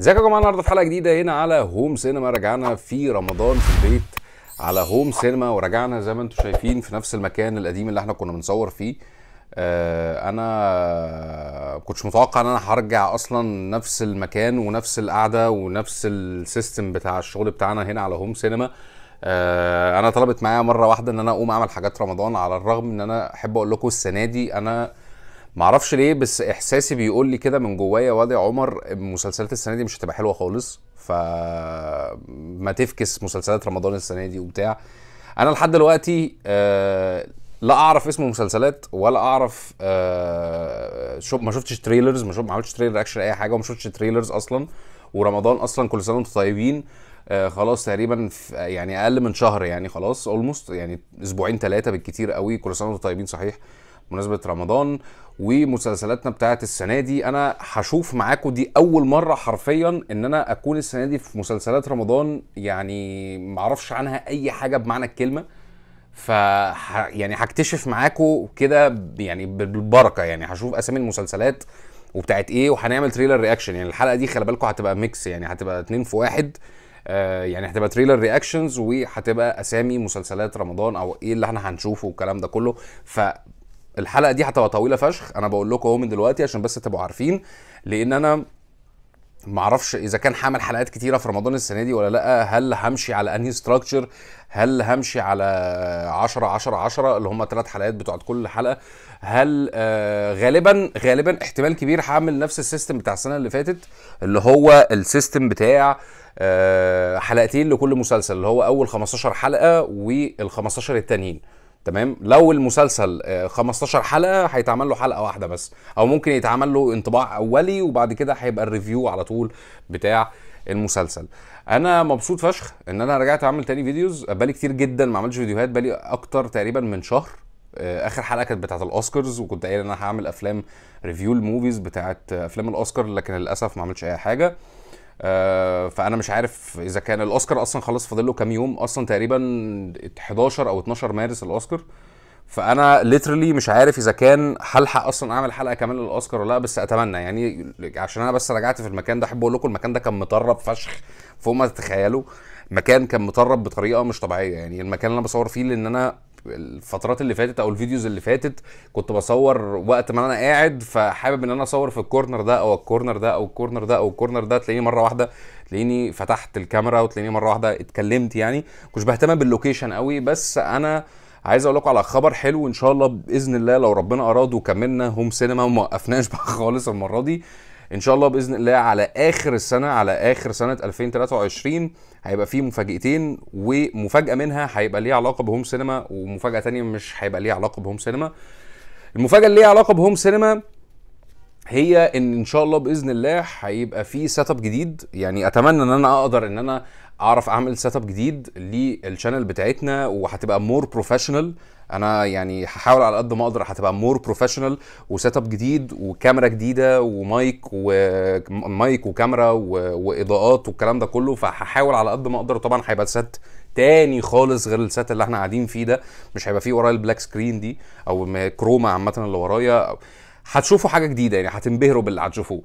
ازيكم يا جماعه النهارده في حلقه جديده هنا على هوم سينما رجعنا في رمضان في البيت على هوم سينما ورجعنا زي ما انتم شايفين في نفس المكان القديم اللي احنا كنا بنصور فيه آه انا كنتش متوقع ان انا هرجع اصلا نفس المكان ونفس القعده ونفس السيستم بتاع الشغل بتاعنا هنا على هوم سينما آه انا طلبت معايا مره واحده ان انا اقوم اعمل حاجات رمضان على الرغم ان انا احب اقول لكم السنه دي انا معرفش ليه بس احساسي بيقول لي كده من جوايا وادي عمر مسلسلات السنه دي مش هتبقى حلوه خالص فما تفكس مسلسلات رمضان السنه دي وبتاع انا لحد دلوقتي آه لا اعرف اسم مسلسلات ولا اعرف آه شو ما شفتش تريلرز ما, شوف ما عملتش تريلر اكشن اي حاجه وما شفتش تريلرز اصلا ورمضان اصلا كل سنه وانتم طيبين آه خلاص تقريبا يعني اقل من شهر يعني خلاص اولموست يعني اسبوعين ثلاثه بالكتير قوي كل سنه وانتم طيبين صحيح آه مناسبه رمضان ومسلسلاتنا بتاعه السنه دي انا هشوف معاكم دي اول مره حرفيا ان انا اكون السنه دي في مسلسلات رمضان يعني معرفش عنها اي حاجه بمعنى الكلمه ف يعني هكتشف معاكم كده يعني بالبركه يعني هشوف اسامي المسلسلات وبتاعت ايه وهنعمل تريلر رياكشن يعني الحلقه دي خلي بالكم هتبقى ميكس يعني هتبقى اتنين في واحد آه، يعني هتبقى تريلر رياكشنز وهتبقى اسامي مسلسلات رمضان او ايه اللي احنا هنشوفه والكلام ده كله ف الحلقه دي هتبقى طويله فشخ انا بقول لكم اهو من دلوقتي عشان بس تبقوا عارفين لان انا معرفش اذا كان هعمل حلقات كتيره في رمضان السنه دي ولا لا هل همشي على انهي ستراكشر هل همشي على 10 10 10 اللي هم ثلاث حلقات بتوع كل حلقه هل آه غالبا غالبا احتمال كبير هعمل نفس السيستم بتاع السنه اللي فاتت اللي هو السيستم بتاع آه حلقتين لكل مسلسل اللي هو اول 15 حلقه وال 15 التانيين تمام لو المسلسل 15 آه، حلقه هيتعمل له حلقه واحده بس او ممكن يتعمل له انطباع اولي وبعد كده هيبقى الريفيو على طول بتاع المسلسل انا مبسوط فشخ ان انا رجعت اعمل تاني فيديوز بقالي كتير جدا ما عملتش فيديوهات بقالي اكتر تقريبا من شهر آه، اخر حلقه كانت بتاعه الاوسكارز وكنت قايل ان انا هعمل افلام ريفيو الموفيز بتاعه افلام الاوسكار لكن للاسف ما عملتش اي حاجه آه، فانا مش عارف اذا كان الاوسكار اصلا خلاص فاضل له كام يوم اصلا تقريبا 11 او 12 مارس الاوسكار فانا ليترلي مش عارف اذا كان هلحق اصلا اعمل حلقه كمان للاوسكار ولا لا بس اتمنى يعني عشان انا بس رجعت في المكان ده احب اقول لكم المكان ده كان مطرب فشخ فوق ما تتخيلوا مكان كان مطرب بطريقه مش طبيعيه يعني المكان اللي انا بصور فيه لان انا الفترات اللي فاتت او الفيديوز اللي فاتت كنت بصور وقت ما انا قاعد فحابب ان انا اصور في الكورنر ده او الكورنر ده او الكورنر ده او الكورنر ده تلاقيني مره واحده تلاقيني فتحت الكاميرا وتلاقيني مره واحده اتكلمت يعني كنتش بهتم باللوكيشن قوي بس انا عايز اقول لكم على خبر حلو ان شاء الله باذن الله لو ربنا اراد وكملنا هوم سينما وما وقفناش بقى خالص المره دي ان شاء الله باذن الله على اخر السنه على اخر سنه 2023 هيبقى فيه مفاجئتين ومفاجاه منها هيبقى ليها علاقه بهوم سينما ومفاجاه تانية مش هيبقى ليها علاقه بهوم سينما المفاجاه اللي ليها علاقه بهوم سينما هي ان ان شاء الله باذن الله هيبقى في سيت اب جديد يعني اتمنى ان انا اقدر ان انا اعرف اعمل سيت اب جديد للشانل بتاعتنا وهتبقى مور بروفيشنال انا يعني هحاول على قد ما اقدر هتبقى مور بروفيشنال وسيت اب جديد وكاميرا جديده ومايك ومايك وكاميرا واضاءات والكلام ده كله فهحاول على قد ما اقدر طبعا هيبقى سيت تاني خالص غير السيت اللي احنا قاعدين فيه ده مش هيبقى فيه ورايا البلاك سكرين دي او كروما عامه اللي ورايا هتشوفوا حاجه جديده يعني هتنبهروا باللي هتشوفوه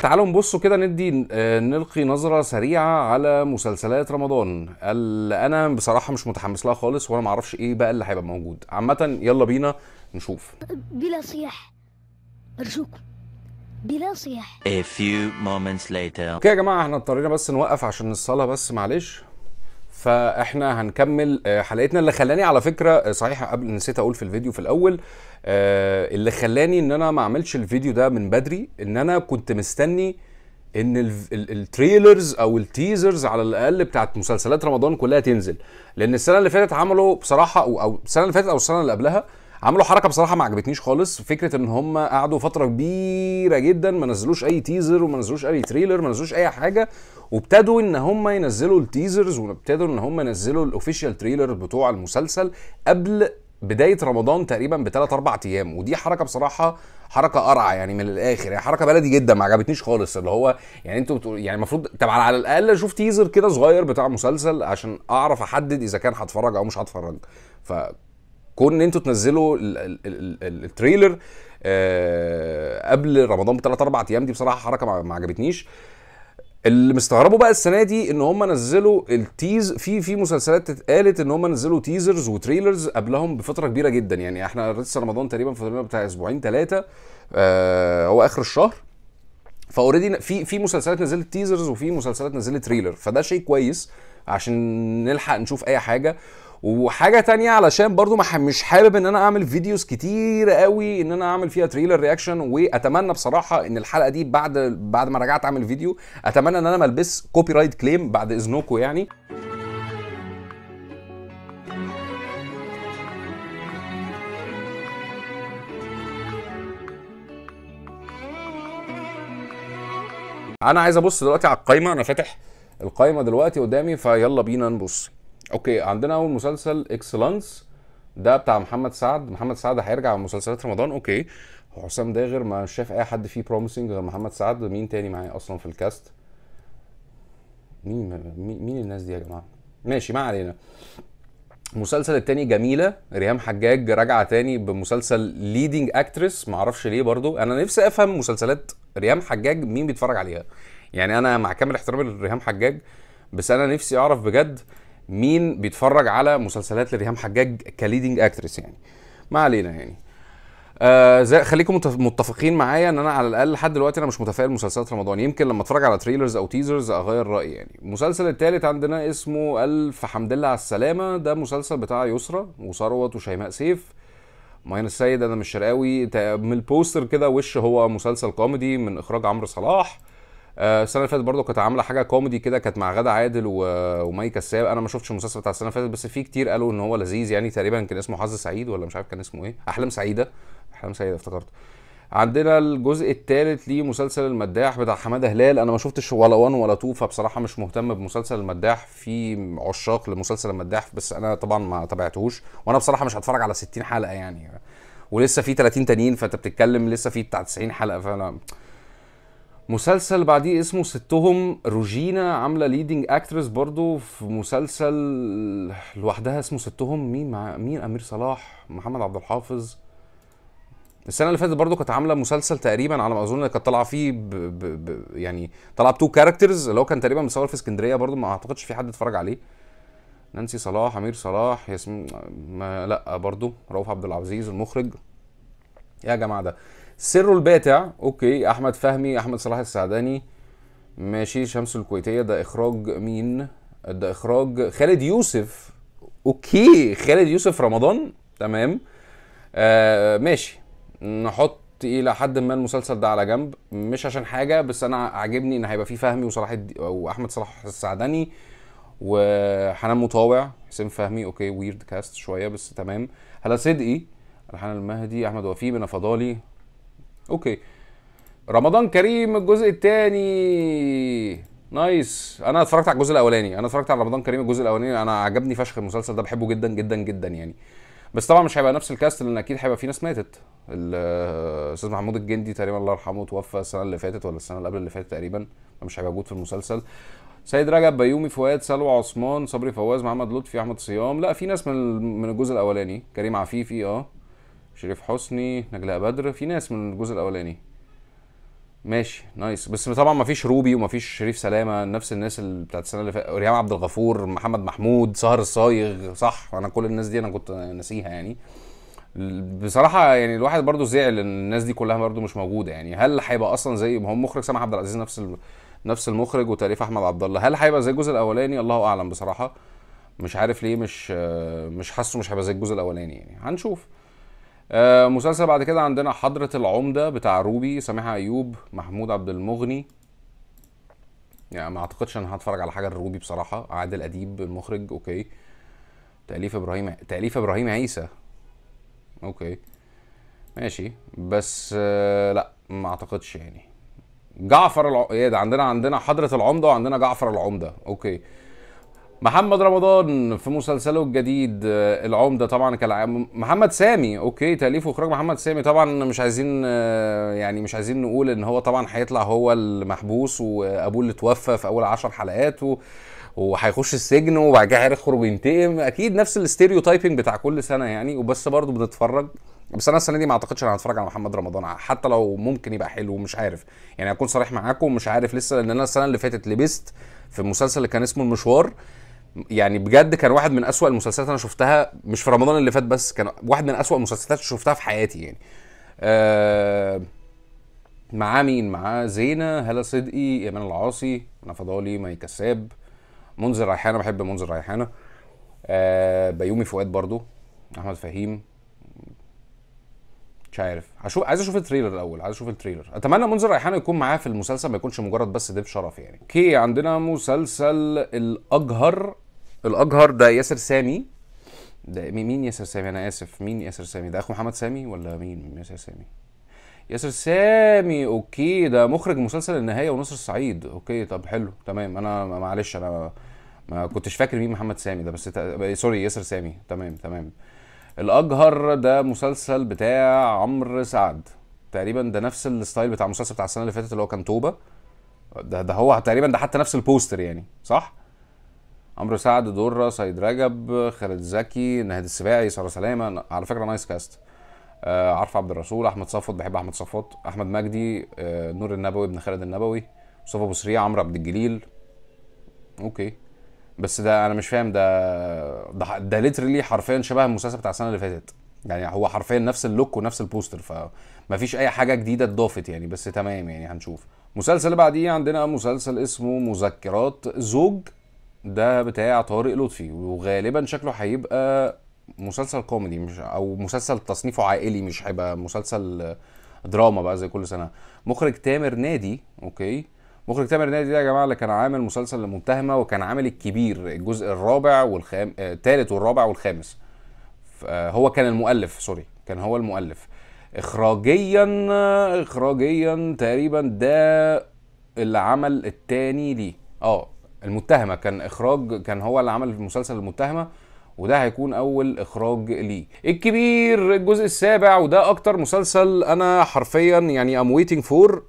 تعالوا نبصوا كده ندي آه، نلقي نظره سريعه على مسلسلات رمضان اللي انا بصراحه مش متحمس لها خالص وانا معرفش ايه بقى اللي هيبقى موجود عامه يلا بينا نشوف بلا صياح ارجوكم بلا صياح A few moments later. اوكي يا جماعه احنا اضطرينا بس نوقف عشان الصلاه بس معلش فاحنا هنكمل آه، حلقتنا اللي خلاني على فكره آه، صحيح قبل نسيت اقول في الفيديو في الاول آه، اللي خلاني ان انا ما اعملش الفيديو ده من بدري ان انا كنت مستني ان التريلرز او التيزرز على الاقل بتاعت مسلسلات رمضان كلها تنزل لان السنه اللي فاتت عملوا بصراحه او السنه اللي فاتت او السنه اللي قبلها عملوا حركه بصراحه ما عجبتنيش خالص فكره ان هم قعدوا فتره كبيره جدا ما نزلوش اي تيزر وما نزلوش اي تريلر ما نزلوش اي حاجه وابتدوا ان هم ينزلوا التيزرز وابتدوا ان هم ينزلوا الاوفيشال تريلر بتوع المسلسل قبل بدايه رمضان تقريبا بثلاث اربع ايام ودي حركه بصراحه حركه قرعه يعني من الاخر يعني حركه بلدي جدا ما عجبتنيش خالص اللي هو يعني انتوا بتقول يعني المفروض طب على الاقل اشوف تيزر كده صغير بتاع مسلسل عشان اعرف احدد اذا كان هتفرج او مش هتفرج ف كون ان انتوا تنزلوا التريلر آه، قبل رمضان بثلاث اربع ايام دي بصراحه حركه ما عجبتنيش اللي مستغربه بقى السنه دي ان هم نزلوا التيز في في مسلسلات اتقالت ان هم نزلوا تيزرز وتريلرز قبلهم بفتره كبيره جدا يعني احنا لسه رمضان تقريبا فاضل بتاع اسبوعين ثلاثه آه هو اخر الشهر فاوريدي في في مسلسلات نزلت تيزرز وفي مسلسلات نزلت تريلر فده شيء كويس عشان نلحق نشوف اي حاجه وحاجه تانية علشان برضو ما مش حابب ان انا اعمل فيديوز كتير قوي ان انا اعمل فيها تريلر رياكشن واتمنى بصراحه ان الحلقه دي بعد بعد ما رجعت اعمل فيديو اتمنى ان انا ما البس كوبي رايت كليم بعد اذنكم يعني انا عايز ابص دلوقتي على القايمه انا فاتح القايمه دلوقتي قدامي فيلا بينا نبص اوكي عندنا اول مسلسل اكسلانس ده بتاع محمد سعد محمد سعد هيرجع من مسلسلات رمضان اوكي حسام داغر ما شاف اي حد فيه بروميسنج غير محمد سعد مين تاني معايا اصلا في الكاست مين مين الناس دي يا جماعه ماشي ما علينا المسلسل التاني جميله ريهام حجاج راجعه تاني بمسلسل ليدنج اكترس معرفش ليه برضو انا نفسي افهم مسلسلات ريهام حجاج مين بيتفرج عليها يعني انا مع كامل احترامي لريهام حجاج بس انا نفسي اعرف بجد مين بيتفرج على مسلسلات لريهام حجاج كليدنج اكترس يعني ما علينا يعني آه خليكم متفقين معايا ان انا على الاقل لحد دلوقتي انا مش متفائل مسلسلات رمضان يمكن لما اتفرج على تريلرز او تيزرز اغير رايي يعني المسلسل الثالث عندنا اسمه الف حمد لله على السلامه ده مسلسل بتاع يسرا وثروت وشيماء سيف ماين السيد مش شرقاوي من البوستر كده وش هو مسلسل كوميدي من اخراج عمرو صلاح آه، السنه اللي فاتت برضه كانت عامله حاجه كوميدي كده كانت مع غادة عادل و... ومي كساب انا ما شفتش المسلسل بتاع السنه اللي فاتت بس في كتير قالوا ان هو لذيذ يعني تقريبا كان اسمه حظ سعيد ولا مش عارف كان اسمه ايه احلام سعيده احلام سعيده افتكرت عندنا الجزء الثالث لمسلسل المداح بتاع حماده هلال انا ما شفتش ولا وان ولا تو فبصراحه مش مهتم بمسلسل المداح في عشاق لمسلسل المداح بس انا طبعا ما تابعتهوش وانا بصراحه مش هتفرج على 60 حلقه يعني ولسه في 30 تانيين فانت بتتكلم لسه في بتاع 90 حلقه فانا مسلسل بعديه اسمه ستهم روجينا عامله ليدنج اكترس برضو في مسلسل لوحدها اسمه ستهم مين مع مين امير صلاح محمد عبد الحافظ السنه اللي فاتت برضو كانت عامله مسلسل تقريبا على ما اظن كانت طالعه فيه ب... ب... ب... يعني طالعه بتو كاركترز اللي هو كان تقريبا متصور في اسكندريه برضو ما اعتقدش في حد اتفرج عليه نانسي صلاح امير صلاح ياسمين لا برضو رؤوف عبد العزيز المخرج ايه يا جماعه ده سره الباتع اوكي احمد فهمي احمد صلاح السعداني ماشي شمس الكويتيه ده اخراج مين ده اخراج خالد يوسف اوكي خالد يوسف رمضان تمام آه ماشي نحط الى حد ما المسلسل ده على جنب مش عشان حاجه بس انا عاجبني ان هيبقى فيه فهمي وصلاح الد... واحمد صلاح السعدني وحنان مطاوع حسين فهمي اوكي ويرد كاست شويه بس تمام هلا صدقي الحنان المهدي احمد وفي بنا فضالي اوكي رمضان كريم الجزء الثاني نايس انا اتفرجت على الجزء الاولاني انا اتفرجت على رمضان كريم الجزء الاولاني انا عجبني فشخ المسلسل ده بحبه جدا جدا جدا يعني بس طبعا مش هيبقى نفس الكاست لان اكيد هيبقى في ناس ماتت الاستاذ محمود الجندي تقريبا الله يرحمه توفى السنه اللي فاتت ولا السنه اللي قبل اللي فاتت تقريبا فمش هيبقى موجود في المسلسل سيد رجب بيومي فؤاد سلوى عثمان صبري فواز محمد لطفي احمد صيام لا في ناس من من الجزء الاولاني كريم عفيفي اه شريف حسني نجلاء بدر في ناس من الجزء الاولاني ماشي نايس بس طبعا ما فيش روبي وما فيش شريف سلامه نفس الناس اللي بتاعت السنه اللي فاتت ريهام عبد الغفور محمد محمود سهر الصايغ صح انا كل الناس دي انا كنت ناسيها يعني بصراحه يعني الواحد برضو زعل ان الناس دي كلها برضو مش موجوده يعني هل هيبقى اصلا زي ما هو مخرج سامح عبد العزيز نفس نفس المخرج وتاليف احمد عبد الله هل هيبقى زي الجزء الاولاني الله اعلم بصراحه مش عارف ليه مش مش حاسه مش هيبقى زي الجزء الاولاني يعني هنشوف آه، مسلسل بعد كده عندنا حضرة العمدة بتاع روبي سامحة أيوب محمود عبد المغني يعني ما اعتقدش انا هتفرج على حاجه لروبي بصراحه عادل اديب المخرج اوكي تاليف ابراهيم تاليف ابراهيم عيسى اوكي ماشي بس آه، لا ما اعتقدش يعني جعفر الع... ايه ده عندنا عندنا حضرة العمدة وعندنا جعفر العمدة اوكي محمد رمضان في مسلسله الجديد آه، العمده طبعا كالعام محمد سامي اوكي تاليف واخراج محمد سامي طبعا مش عايزين آه، يعني مش عايزين نقول ان هو طبعا هيطلع هو المحبوس وابوه اللي توفى في اول عشر حلقات و... وهيخش السجن وبعد كده هيخرج وينتقم اكيد نفس الاستيريو تايبنج بتاع كل سنه يعني وبس برضه بنتفرج بس انا السنه دي ما اعتقدش انا هتفرج على محمد رمضان حتى لو ممكن يبقى حلو مش عارف يعني اكون صريح معاكم مش عارف لسه لان انا السنه اللي فاتت لبست في المسلسل اللي كان اسمه المشوار يعني بجد كان واحد من اسوأ المسلسلات انا شفتها مش في رمضان اللي فات بس كان واحد من اسوأ المسلسلات اللي شفتها في حياتي يعني آه معاه مين معاه زينه هلا صدقي ايمان العاصي انا فضالي ماي كساب منذر ريحانه بحب منذر ريحانه آه بيومي فؤاد برضو احمد فهيم مش عارف هشوف عايز اشوف التريلر الاول عايز اشوف التريلر اتمنى منذر ريحانه يكون معاه في المسلسل ما يكونش مجرد بس ضيف شرف يعني اوكي عندنا مسلسل الاجهر الاجهر ده ياسر سامي ده مين ياسر سامي انا اسف مين ياسر سامي ده اخو محمد سامي ولا مين ياسر سامي ياسر سامي اوكي ده مخرج مسلسل النهايه ونصر السعيد اوكي طب حلو تمام انا معلش انا ما كنتش فاكر مين محمد سامي ده بس تق... سوري ياسر سامي تمام تمام الاجهر ده مسلسل بتاع عمرو سعد تقريبا ده نفس الستايل بتاع المسلسل بتاع السنه اللي فاتت اللي هو كان توبه ده ده هو تقريبا ده حتى نفس البوستر يعني صح عمرو سعد دره سيد رجب خالد زكي نهاد السباعي ساره سلامه على فكره نايس كاست آه عارف عبد الرسول احمد صفوت بحب احمد صفوت احمد مجدي آه نور النبوي ابن خالد النبوي مصطفى ابو سريع عمرو عبد الجليل اوكي بس ده انا مش فاهم ده ده, ده ليترلي حرفيا شبه المسلسل بتاع السنه اللي فاتت يعني هو حرفيا نفس اللوك ونفس البوستر فمفيش اي حاجه جديده اتضافت يعني بس تمام يعني هنشوف المسلسل اللي بعديه عندنا مسلسل اسمه مذكرات زوج ده بتاع طارق لطفي وغالبا شكله هيبقى مسلسل كوميدي مش او مسلسل تصنيفه عائلي مش هيبقى مسلسل دراما بقى زي كل سنه مخرج تامر نادي اوكي مخرج تامر نادي ده يا جماعه اللي كان عامل مسلسل المتهمه وكان عامل الكبير الجزء الرابع والخام آه، الثالث والرابع والخامس آه، هو كان المؤلف سوري كان هو المؤلف اخراجيا آه، اخراجيا تقريبا ده اللي عمل الثاني ليه اه المتهمه كان اخراج كان هو اللي عمل مسلسل المتهمه وده هيكون اول اخراج ليه الكبير الجزء السابع وده اكتر مسلسل انا حرفيا يعني ام ويتنج فور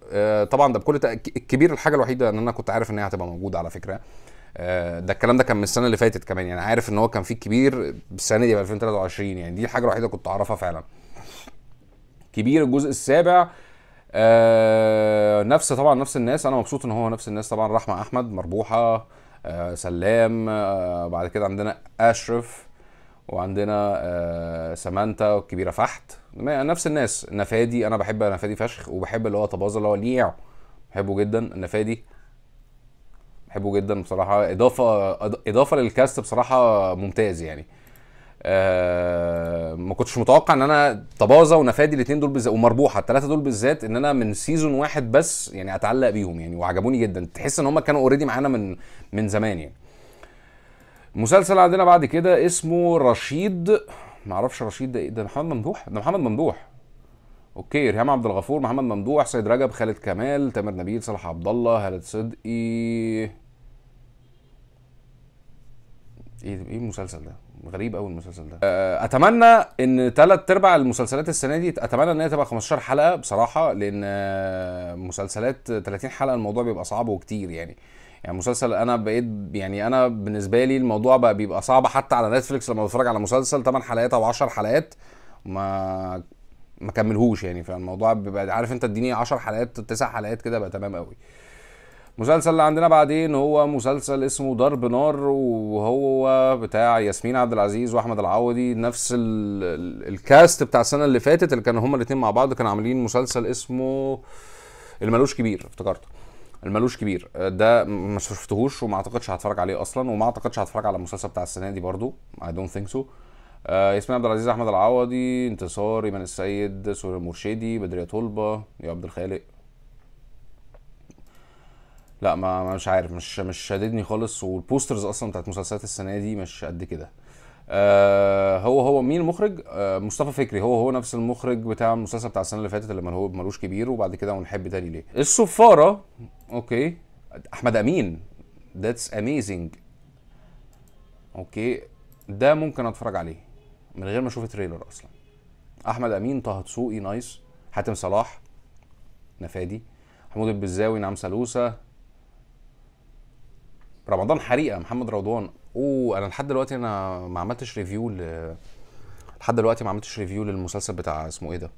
طبعا ده بكل تأكيد الكبير الحاجه الوحيده ان انا كنت عارف ان هي هتبقى موجوده على فكره آه، ده الكلام ده كان من السنه اللي فاتت كمان يعني عارف ان هو كان فيه كبير السنه دي 2023 يعني دي الحاجه الوحيده كنت اعرفها فعلا كبير الجزء السابع آه نفس طبعا نفس الناس انا مبسوط ان هو نفس الناس طبعا رحمه احمد مربوحه آه، سلام آه، بعد كده عندنا اشرف وعندنا آه، سمانتا والكبيره فحت نفس الناس نفادي انا بحب نفادي فشخ وبحب اللي هو طبازه اللي هو لياو بحبه جدا نفادي بحبه جدا بصراحه اضافه اضافه للكاست بصراحه ممتاز يعني آه، ما كنتش متوقع ان انا طبازه ونفادي الاثنين دول بالذات ومربوحه الثلاثه دول بالذات ان انا من سيزون واحد بس يعني اتعلق بيهم يعني وعجبوني جدا تحس ان هم كانوا اوريدي معانا من من زمان يعني مسلسل عندنا بعد كده اسمه رشيد معرفش رشيد ده ايه ده محمد ممدوح ده محمد ممدوح اوكي ريهام عبد الغفور محمد ممدوح سيد رجب خالد كمال تامر نبيل صلاح عبد الله هالة صدقي ايه ايه المسلسل ده غريب قوي المسلسل ده آه، اتمنى ان ثلاث ارباع المسلسلات السنه دي اتمنى ان هي تبقى 15 حلقه بصراحه لان آه، مسلسلات 30 حلقه الموضوع بيبقى صعب وكتير يعني يعني مسلسل انا بقيت يعني انا بالنسبه لي الموضوع بقى بيبقى صعب حتى على نتفليكس لما بتفرج على مسلسل 8 حلقات او 10 حلقات ما ما كملهوش يعني فالموضوع بيبقى عارف انت اديني 10 حلقات 9 حلقات كده بقى تمام قوي المسلسل اللي عندنا بعدين هو مسلسل اسمه ضرب نار وهو بتاع ياسمين عبد العزيز واحمد العوضي نفس الكاست بتاع السنه اللي فاتت اللي كانوا هما الاثنين مع بعض كانوا عاملين مسلسل اسمه الملوش كبير افتكرته الملوش كبير ده ما شفتهوش وما اعتقدش هتفرج عليه اصلا وما اعتقدش هتفرج على المسلسل بتاع السنه دي برضو اي دونت ثينك سو ياسمين عبد العزيز احمد العوضي انتصار ايمان السيد سوري المرشدي بدريه طلبه يا عبد الخالق لا ما مش عارف مش مش شاددني خالص والبوسترز اصلا بتاعت مسلسلات السنه دي مش قد كده آه هو هو مين المخرج آه مصطفى فكري هو هو نفس المخرج بتاع المسلسل بتاع السنه اللي فاتت اللي هو ملوش كبير وبعد كده ونحب تاني ليه الصفاره اوكي احمد امين ذاتس اميزنج اوكي ده ممكن اتفرج عليه من غير ما اشوف تريلر اصلا احمد امين طه دسوقي نايس حاتم صلاح نفادي محمود البزاوي نعم سلوسه رمضان حريقه محمد رمضان اوه انا لحد دلوقتي انا ما عملتش ريفيو ل لحد دلوقتي ما عملتش ريفيو للمسلسل بتاع اسمه ايه ده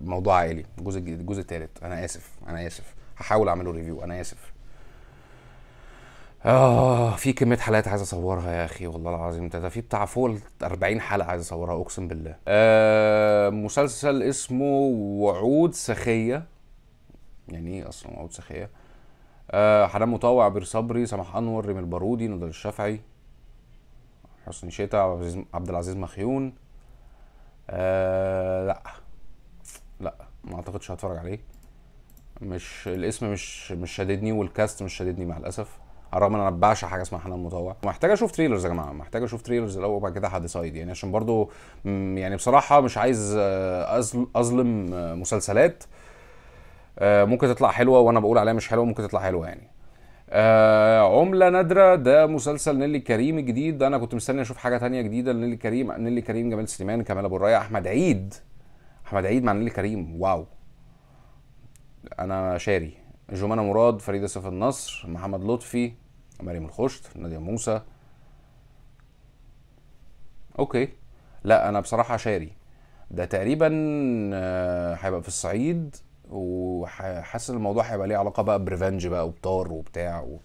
لموضوع عائلي الجزء الجزء الثالث انا اسف انا اسف هحاول اعمله ريفيو انا اسف اه في كميه حلقات عايز اصورها يا اخي والله العظيم ده في بتاع فوق 40 حلقه عايز اصورها اقسم بالله آه مسلسل اسمه وعود سخيه يعني ايه اصلا وعود سخيه آه، حنان مطوع بير صبري سماح انور ريم البارودي نضال الشافعي حسن شتا عبد العزيز مخيون آه لا لا ما اعتقدش هتفرج عليه مش الاسم مش مش شاددني والكاست مش شاددني مع الاسف على الرغم ان انا بعشق حاجه اسمها حنان مطوع محتاج اشوف تريلرز يا جماعه محتاج اشوف تريلرز الاول وبعد كده هديسايد يعني عشان برضو يعني بصراحه مش عايز آه، اظلم آه، مسلسلات آه، ممكن تطلع حلوه وانا بقول عليها مش حلوه ممكن تطلع حلوه يعني آه عملة نادرة ده مسلسل نيلي كريم الجديد انا كنت مستني اشوف حاجة تانية جديدة لنيلي كريم نيلي كريم جمال سليمان كمال ابو الريع احمد عيد احمد عيد مع نيلي كريم واو انا شاري جمانة مراد فريدة سيف النصر محمد لطفي مريم الخشت نادية موسى اوكي لا انا بصراحة شاري ده تقريبا آه، هيبقى في الصعيد وحاسس ان الموضوع هيبقى ليه علاقه بقى بريفنج بقى وبتار وبتاع و...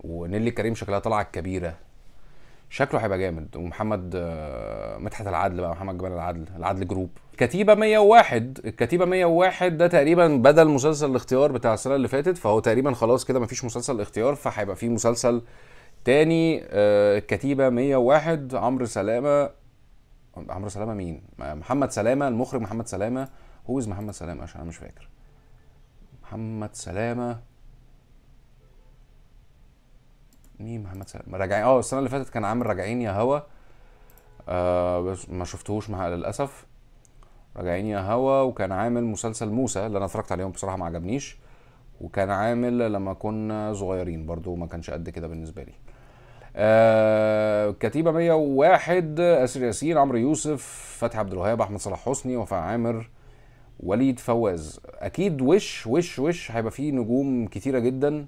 ونيلي كريم شكلها طالعه الكبيره شكله هيبقى جامد ومحمد آه، مدحت العدل بقى محمد جمال العدل العدل جروب كتيبة 101 الكتيبة 101 ده تقريبا بدل مسلسل الاختيار بتاع السنة اللي فاتت فهو تقريبا خلاص كده مفيش مسلسل الاختيار فهيبقى فيه مسلسل تاني آه، الكتيبة 101 عمرو سلامة عمرو سلامة مين؟ محمد سلامة المخرج محمد سلامة هو از محمد سلامه عشان انا مش فاكر محمد سلامه مين محمد سلامه راجعين اه السنه اللي فاتت كان عامل راجعين يا هوا آه بس ما شفتهوش مع للاسف راجعين يا هوا وكان عامل مسلسل موسى اللي انا اتفرجت عليهم بصراحه ما عجبنيش وكان عامل لما كنا صغيرين برضو ما كانش قد كده بالنسبه لي آه كتيبه 101 اسر ياسين عمرو يوسف فتحي عبد الوهاب احمد صلاح حسني وفاء عامر وليد فواز اكيد وش وش وش هيبقى فيه نجوم كتيره جدا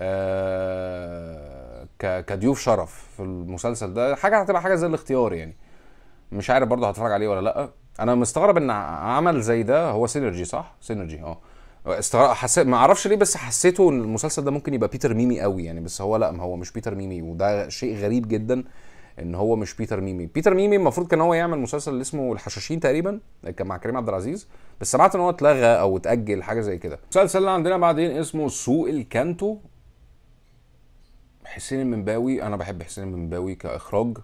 آه، كضيوف شرف في المسلسل ده حاجه هتبقى حاجه زي الاختيار يعني مش عارف برضه هتفرج عليه ولا لا انا مستغرب ان عمل زي ده هو سينرجي صح سينرجي اه استغرب حسيت ما اعرفش ليه بس حسيته ان المسلسل ده ممكن يبقى بيتر ميمي قوي يعني بس هو لا ما هو مش بيتر ميمي وده شيء غريب جدا ان هو مش بيتر ميمي بيتر ميمي المفروض كان هو يعمل مسلسل اسمه الحشاشين تقريبا كان مع كريم عبد العزيز بس سمعت ان هو اتلغى او اتاجل حاجه زي كده المسلسل اللي عندنا بعدين اسمه سوق الكانتو حسين المنباوي انا بحب حسين المنباوي كاخراج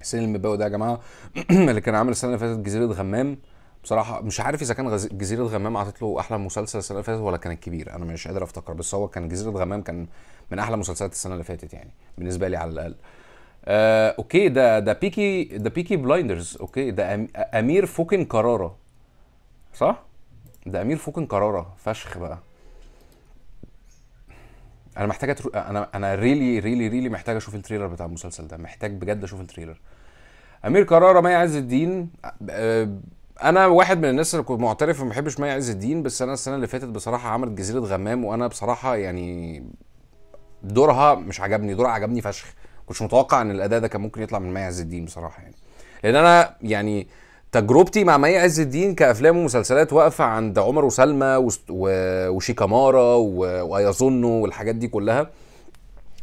حسين المنباوي ده يا جماعه اللي كان عامل السنه اللي فاتت جزيره غمام بصراحه مش عارف اذا كان جزيره غمام عطت له احلى مسلسل السنه اللي فاتت ولا كان الكبير انا مش قادر افتكر بس هو كان جزيره غمام كان من احلى مسلسلات السنه اللي فاتت يعني بالنسبه لي على الاقل آه اوكي ده ده بيكي ده بيكي بلايندرز اوكي ده امير فوكن كراره صح ده امير فوكن كراره فشخ بقى انا محتاج أترو... انا انا ريلي ريلي ريلي محتاج اشوف التريلر بتاع المسلسل ده محتاج بجد اشوف التريلر امير كراره مي عز الدين آه، انا واحد من الناس اللي كنت معترف ما بحبش مي عز الدين بس انا السنه اللي فاتت بصراحه عملت جزيره غمام وانا بصراحه يعني دورها مش عجبني دورها عجبني فشخ كنتش متوقع ان الاداء ده كان ممكن يطلع من مي عز الدين بصراحه يعني لان انا يعني تجربتي مع مي عز الدين كافلام ومسلسلات واقفه عند عمر وسلمى وشيكامارا وايظنه والحاجات دي كلها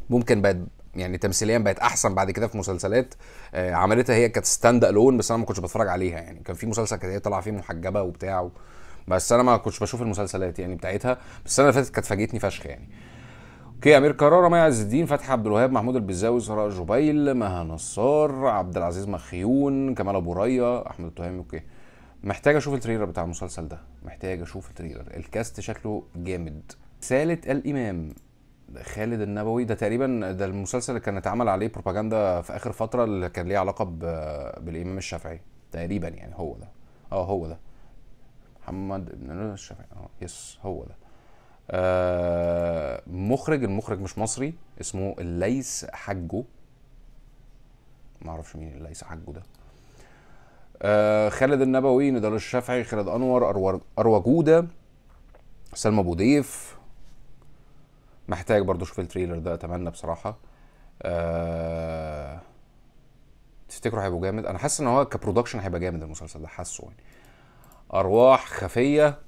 ممكن بقت يعني تمثيليا بقت احسن بعد كده في مسلسلات آه، عملتها هي كانت ستاند الون بس انا ما كنتش بتفرج عليها يعني كان في مسلسل كانت هي طالعه فيه محجبه وبتاع بس انا ما كنتش بشوف المسلسلات يعني بتاعتها بس السنه اللي فاتت كانت فاجئتني فشخ يعني كي امير كراره مي عز الدين فتحي عبد الوهاب محمود البزاوي سراء جبيل مها نصار عبد العزيز مخيون كمال ابو ريا احمد التهامي اوكي محتاج اشوف التريلر بتاع المسلسل ده محتاج اشوف التريلر الكاست شكله جامد سالت الامام خالد النبوي ده تقريبا ده المسلسل اللي كان اتعمل عليه بروباجندا في اخر فتره اللي كان ليه علاقه بالامام الشافعي تقريبا يعني هو ده اه هو ده محمد ابن الشافعي اه يس هو ده آه، مخرج المخرج مش مصري اسمه الليث حجو ما اعرفش مين الليث حجو ده آه خالد النبوي نضال الشافعي خالد انور اروى جوده سلمى ابو ضيف محتاج برضو اشوف التريلر ده اتمنى بصراحه أه... تفتكروا هيبقوا جامد انا حاسس ان هو كبرودكشن هيبقى جامد المسلسل ده حاسه يعني ارواح خفيه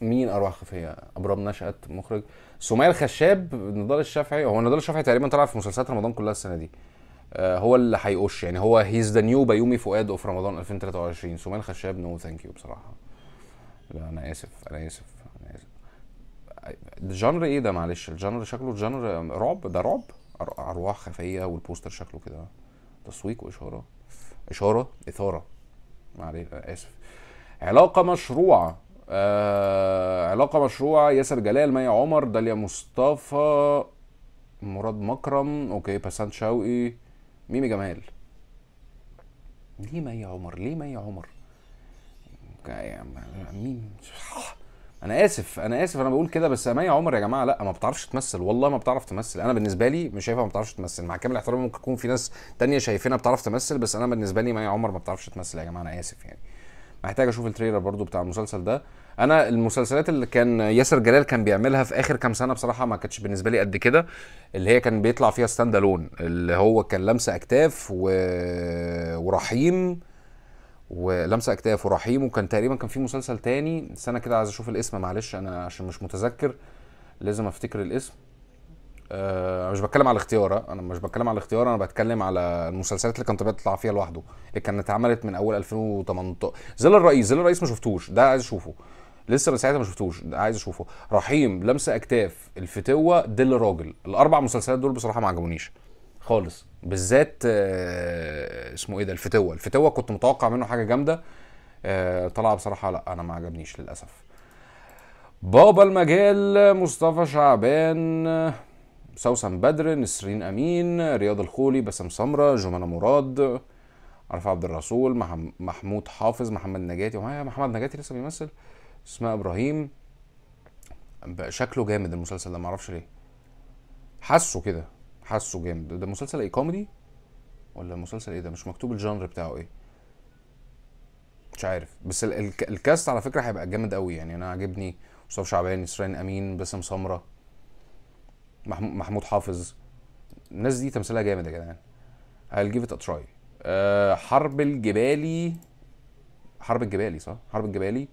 مين ارواح خفيه ابرام نشات مخرج سمية الخشاب نضال الشافعي هو نضال الشافعي تقريبا طلع في مسلسلات رمضان كلها السنه دي آه، هو اللي هيقش يعني هو هيز ذا نيو بيومي فؤاد في رمضان 2023 سمية الخشاب نو ثانك يو بصراحه لا انا اسف انا اسف انا اسف آه، الجانر ايه ده معلش الجانر شكله جانر رعب ده رعب ارواح خفيه والبوستر شكله كده تسويق واشاره اشاره اثاره معلش اسف علاقه مشروعه آه علاقه مشروعه ياسر جلال مي عمر داليا مصطفى مراد مكرم اوكي باسان شوقي ميمي جمال ليه مي عمر ليه مي عمر يعني مين انا اسف انا اسف انا بقول كده بس مي عمر يا جماعه لا ما بتعرفش تمثل والله ما بتعرف تمثل انا بالنسبه لي مش شايفها ما بتعرفش تمثل مع كامل احترامي ممكن يكون في ناس تانية شايفينها بتعرف تمثل بس انا بالنسبه لي مي عمر ما بتعرفش تمثل يا جماعه انا اسف يعني محتاج اشوف التريلر برضو بتاع المسلسل ده انا المسلسلات اللي كان ياسر جلال كان بيعملها في اخر كام سنه بصراحه ما كانتش بالنسبه لي قد كده اللي هي كان بيطلع فيها ستاند الون اللي هو كان لمسه اكتاف و... ورحيم ولمسه اكتاف ورحيم وكان تقريبا كان في مسلسل تاني استنى كده عايز اشوف الاسم معلش انا عشان مش متذكر لازم افتكر الاسم أه مش بتكلم على الاختيار آه. انا مش بتكلم على الاختيار انا بتكلم على المسلسلات اللي كان بتطلع فيها لوحده اللي كانت اتعملت من اول 2018 زل الرئيس زل الرئيس ما شفتوش ده عايز اشوفه لسه من ساعتها ما شفتوش عايز اشوفه رحيم لمسه اكتاف الفتوه دل راجل الاربع مسلسلات دول بصراحه ما عجبونيش خالص بالذات آه اسمه ايه ده الفتوه الفتوه كنت متوقع منه حاجه جامده آه طلع بصراحه لا انا ما عجبنيش للاسف بابا المجال مصطفى شعبان سوسن بدر نسرين امين رياض الخولي بسام سمره جمانه مراد عرف عبد الرسول محمود حافظ محمد نجاتي ومعايا محمد نجاتي لسه بيمثل اسماء ابراهيم شكله جامد المسلسل ده معرفش ليه حاسه كده حاسه جامد ده مسلسل ايه كوميدي ولا المسلسل ايه ده مش مكتوب الجانر بتاعه ايه مش عارف بس الكاست على فكره هيبقى جامد قوي يعني انا عاجبني مصطفى شعبان نسرين امين باسم سمره محمود حافظ الناس دي تمثيلها جامد يا جدعان I'll give it a try أه حرب الجبالي حرب الجبالي صح حرب الجبالي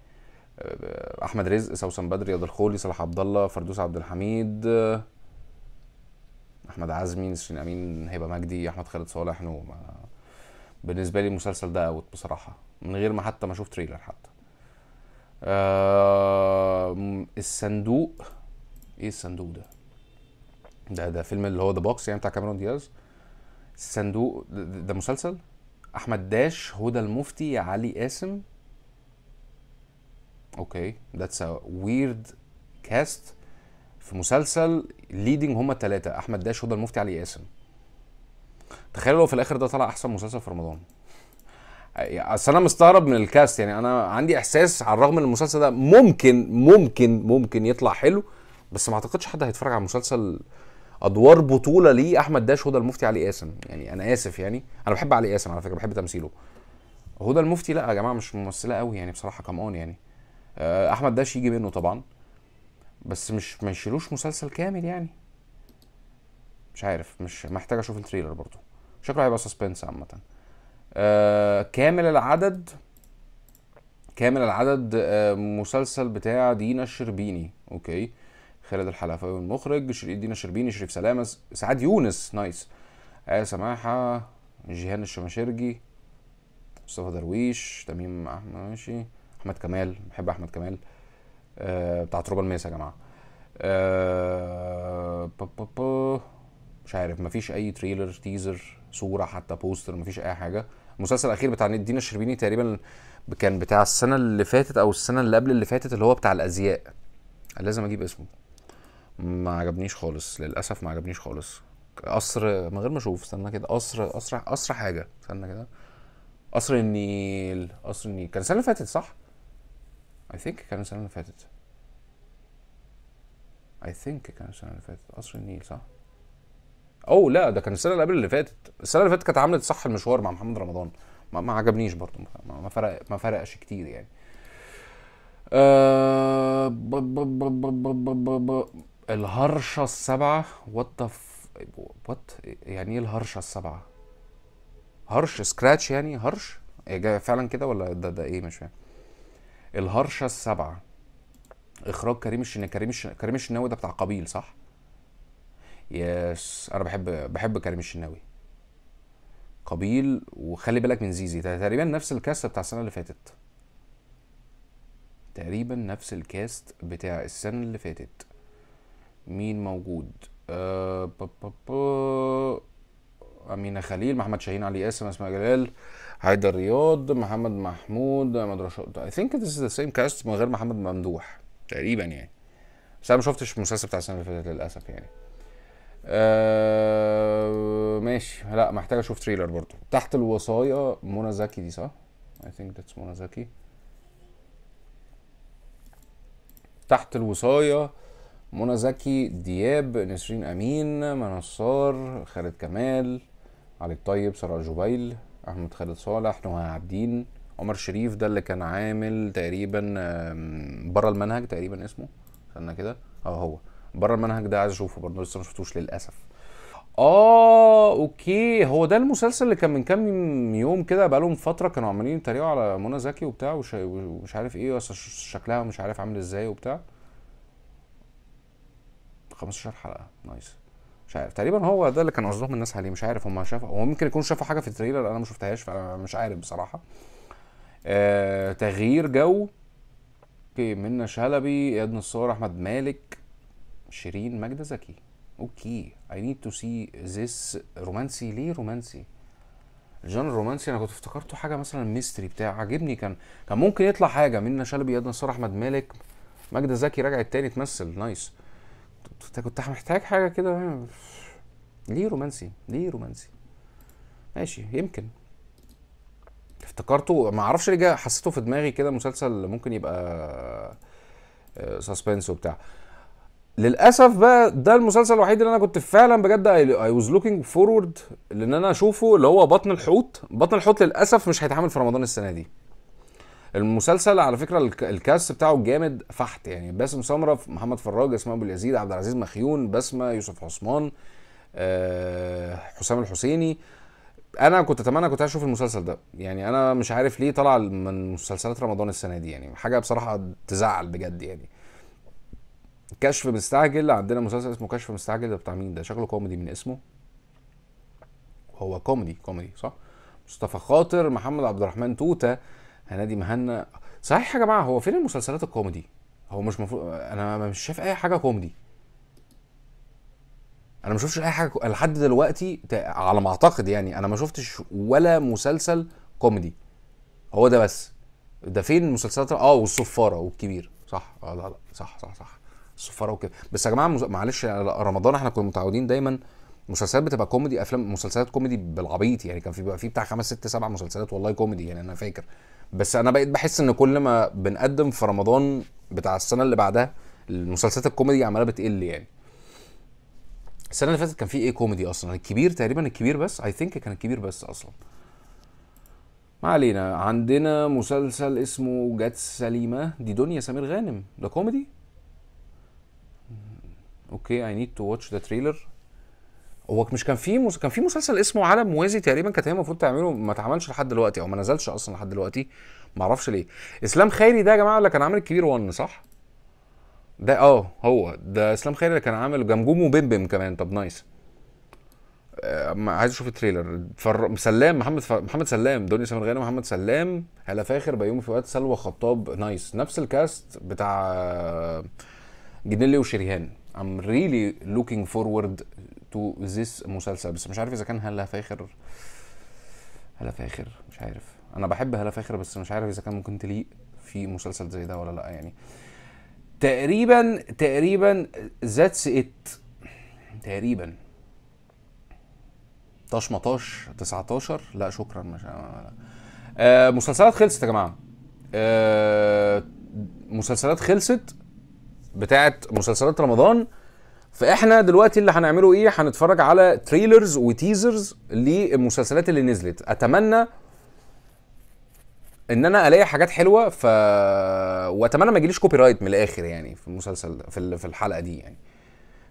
أه احمد رزق سوسن بدر رياض الخولي صلاح عبد الله فردوس عبد الحميد أه احمد عزمي نسرين امين هبه مجدي احمد خالد صالح نو بالنسبه لي المسلسل ده اوت بصراحه من غير ما حتى ما اشوف تريلر حتى آه الصندوق ايه الصندوق ده ده ده فيلم اللي هو ذا بوكس يعني بتاع كاميرون دياز صندوق ده مسلسل احمد داش هدى المفتي علي قاسم اوكي ذاتس ا ويرد كاست في مسلسل ليدنج هما التلاتة احمد داش هدى المفتي علي قاسم تخيلوا لو في الاخر ده طلع احسن مسلسل في رمضان اصل انا مستغرب من الكاست يعني انا عندي احساس على الرغم ان المسلسل ده ممكن ممكن ممكن يطلع حلو بس ما اعتقدش حد هيتفرج على مسلسل ادوار بطوله ليه احمد داش هدى المفتي علي قاسم يعني انا اسف يعني انا بحب علي قاسم على فكره بحب تمثيله هدى المفتي لا يا جماعه مش ممثله قوي يعني بصراحه كمان يعني آه، احمد داش يجي منه طبعا بس مش ما يشيلوش مسلسل كامل يعني مش عارف مش محتاج اشوف التريلر برضو شكله هيبقى سسبنس عامه آه كامل العدد كامل العدد آه مسلسل بتاع دينا الشربيني اوكي خالد الحلفاوي المخرج شريف دينا شربيني شريف سلامه سعاد يونس نايس آية سماحة جيهان الشمشرجي مصطفى درويش تميم احمد ماشي احمد كمال بحب احمد كمال آه بتاع تراب الماس يا جماعه آه مش عارف مفيش اي تريلر تيزر صوره حتى بوستر مفيش اي حاجه المسلسل الاخير بتاع دينا الشربيني تقريبا كان بتاع السنه اللي فاتت او السنه اللي قبل اللي فاتت اللي هو بتاع الازياء لازم اجيب اسمه ما عجبنيش خالص للاسف ما عجبنيش خالص قصر من غير ما اشوف استنى كده قصر قصر قصر حاجه استنى كده قصر النيل قصر النيل كان السنه اللي فاتت صح اي ثينك كان السنه اللي فاتت اي ثينك كان السنه اللي فاتت قصر النيل صح او لا ده كان السنه اللي قبل اللي فاتت السنه اللي فاتت كانت عملت صح المشوار مع محمد رمضان ما, ما عجبنيش برضه ما فرق ما فرقش كتير يعني أه الهرشة السبعة وات وات يعني ايه الهرشة السبعة؟ هرش سكراتش يعني هرش؟ هي إيه، فعلا كده ولا ده ده ايه مش فاهم؟ الهرشة السبعة اخراج كريم الشناوي كريم الشناوي كريم الشناوي ده بتاع قابيل صح؟ يس انا بحب بحب كريم الشناوي قابيل وخلي بالك من زيزي ده تقريبا نفس الكاست بتاع السنه اللي فاتت تقريبا نفس الكاست بتاع السنه اللي فاتت مين موجود آه أمينة خليل محمد شاهين علي قاسم أسماء جلال هيدا الرياض محمد محمود أحمد رشاد اي ثينك this ذا سيم كاست من غير محمد ممدوح تقريبا يعني بس أنا ما شفتش المسلسل بتاع السنة اللي فاتت للأسف يعني آه ماشي لا محتاج اشوف تريلر برضو تحت الوصايا منى زكي دي صح؟ اي ثينك ذاتس منى زكي تحت الوصايه منى زكي دياب نسرين امين منصار خالد كمال علي الطيب سراء جبيل احمد خالد صالح نهى عابدين عمر شريف ده اللي كان عامل تقريبا بره المنهج تقريبا اسمه استنى كده اه هو بره المنهج ده عايز اشوفه برضه لسه ما شفتوش للاسف اه اوكي هو ده المسلسل اللي كان من كام يوم كده لهم فتره كانوا عمالين يتريقوا على منى زكي وبتاع ومش عارف ايه اصل شكلها مش عارف عامل ازاي وبتاع 15 حلقه نايس مش عارف تقريبا هو ده اللي كان قصدهم الناس عليه مش عارف هم شافوا هو ممكن يكون شافوا حاجه في التريلر انا ما شفتهاش فانا مش عارف بصراحه آه تغيير جو اوكي منى شلبي اياد نصار احمد مالك شيرين ماجدة زكي اوكي اي نيد تو سي ذس رومانسي ليه رومانسي الجانر الرومانسي انا كنت افتكرته حاجه مثلا ميستري بتاع عاجبني كان كان ممكن يطلع حاجه منى شلبي اياد نصار احمد مالك ماجدة زكي رجعت تاني تمثل نايس nice. كنت محتاج حاجه كده ليه رومانسي ليه رومانسي ماشي يمكن افتكرته ما اعرفش ليه حسيته في دماغي كده مسلسل ممكن يبقى آه، سسبنس وبتاع للاسف بقى ده المسلسل الوحيد اللي انا كنت فعلا بجد اي واز لوكينج فورورد لان انا اشوفه اللي هو بطن الحوت بطن الحوت للاسف مش هيتعمل في رمضان السنه دي المسلسل على فكره الكاست بتاعه جامد فحت يعني باسم سمرة محمد فراج اسماء ابو اليزيد عبد العزيز مخيون بسمه يوسف عثمان أه حسام الحسيني انا كنت اتمنى كنت هشوف المسلسل ده يعني انا مش عارف ليه طلع من مسلسلات رمضان السنه دي يعني حاجه بصراحه تزعل بجد يعني كشف مستعجل عندنا مسلسل اسمه كشف مستعجل ده بتاع مين ده شكله كوميدي من اسمه هو كوميدي كوميدي صح مصطفى خاطر محمد عبد الرحمن توته هنادي مهنا صحيح يا جماعه هو فين المسلسلات الكوميدي هو مش مفروض انا مش شايف اي حاجه كوميدي انا ما شفتش اي حاجه لحد دلوقتي على ما اعتقد يعني انا ما شفتش ولا مسلسل كوميدي هو ده بس ده فين المسلسلات اه والصفاره والكبير صح اه لا لا صح صح صح الصفاره وكده بس يا جماعه معلش رمضان احنا كنا متعودين دايما مسلسلات بتبقى كوميدي افلام مسلسلات كوميدي بالعبيط يعني كان في بقى في بتاع خمس ست سبع مسلسلات والله كوميدي يعني انا فاكر بس انا بقيت بحس ان كل ما بنقدم في رمضان بتاع السنه اللي بعدها المسلسلات الكوميدي عماله بتقل يعني السنه اللي فاتت كان في ايه كوميدي اصلا الكبير تقريبا الكبير بس اي ثينك كان الكبير بس اصلا ما علينا عندنا مسلسل اسمه جات سليمه دي دنيا سمير غانم ده كوميدي اوكي اي نيد تو واتش ذا تريلر هو مش كان في مس... كان في مسلسل اسمه عالم موازي تقريبا كانت هي المفروض تعمله ما اتعملش لحد دلوقتي او ما نزلش اصلا لحد دلوقتي ما اعرفش ليه اسلام خيري ده يا جماعه اللي كان عامل الكبير وان صح ده اه هو ده اسلام خيري اللي كان عامل جمجوم وبمبم كمان طب نايس آه عايز اشوف التريلر فر... سلام محمد ف... محمد سلام دنيا سمير غانم محمد سلام هلا فاخر بيومي فؤاد سلوى خطاب نايس نفس الكاست بتاع آه، جنيلي وشريهان I'm really looking forward تو ذيس مسلسل بس مش عارف اذا كان هلا فاخر هلا فاخر مش عارف انا بحب هلا فاخر بس مش عارف اذا كان ممكن تليق في مسلسل زي ده ولا لا يعني تقريبا تقريبا ذاتس ات تقريبا طاش مطاش 19 لا شكرا مش آه مسلسلات خلصت يا جماعه آه مسلسلات خلصت بتاعت مسلسلات رمضان فاحنا دلوقتي اللي هنعمله ايه هنتفرج على تريلرز وتيزرز للمسلسلات اللي نزلت اتمنى ان انا الاقي حاجات حلوه ف واتمنى ما يجيليش كوبي رايت من الاخر يعني في المسلسل في في الحلقه دي يعني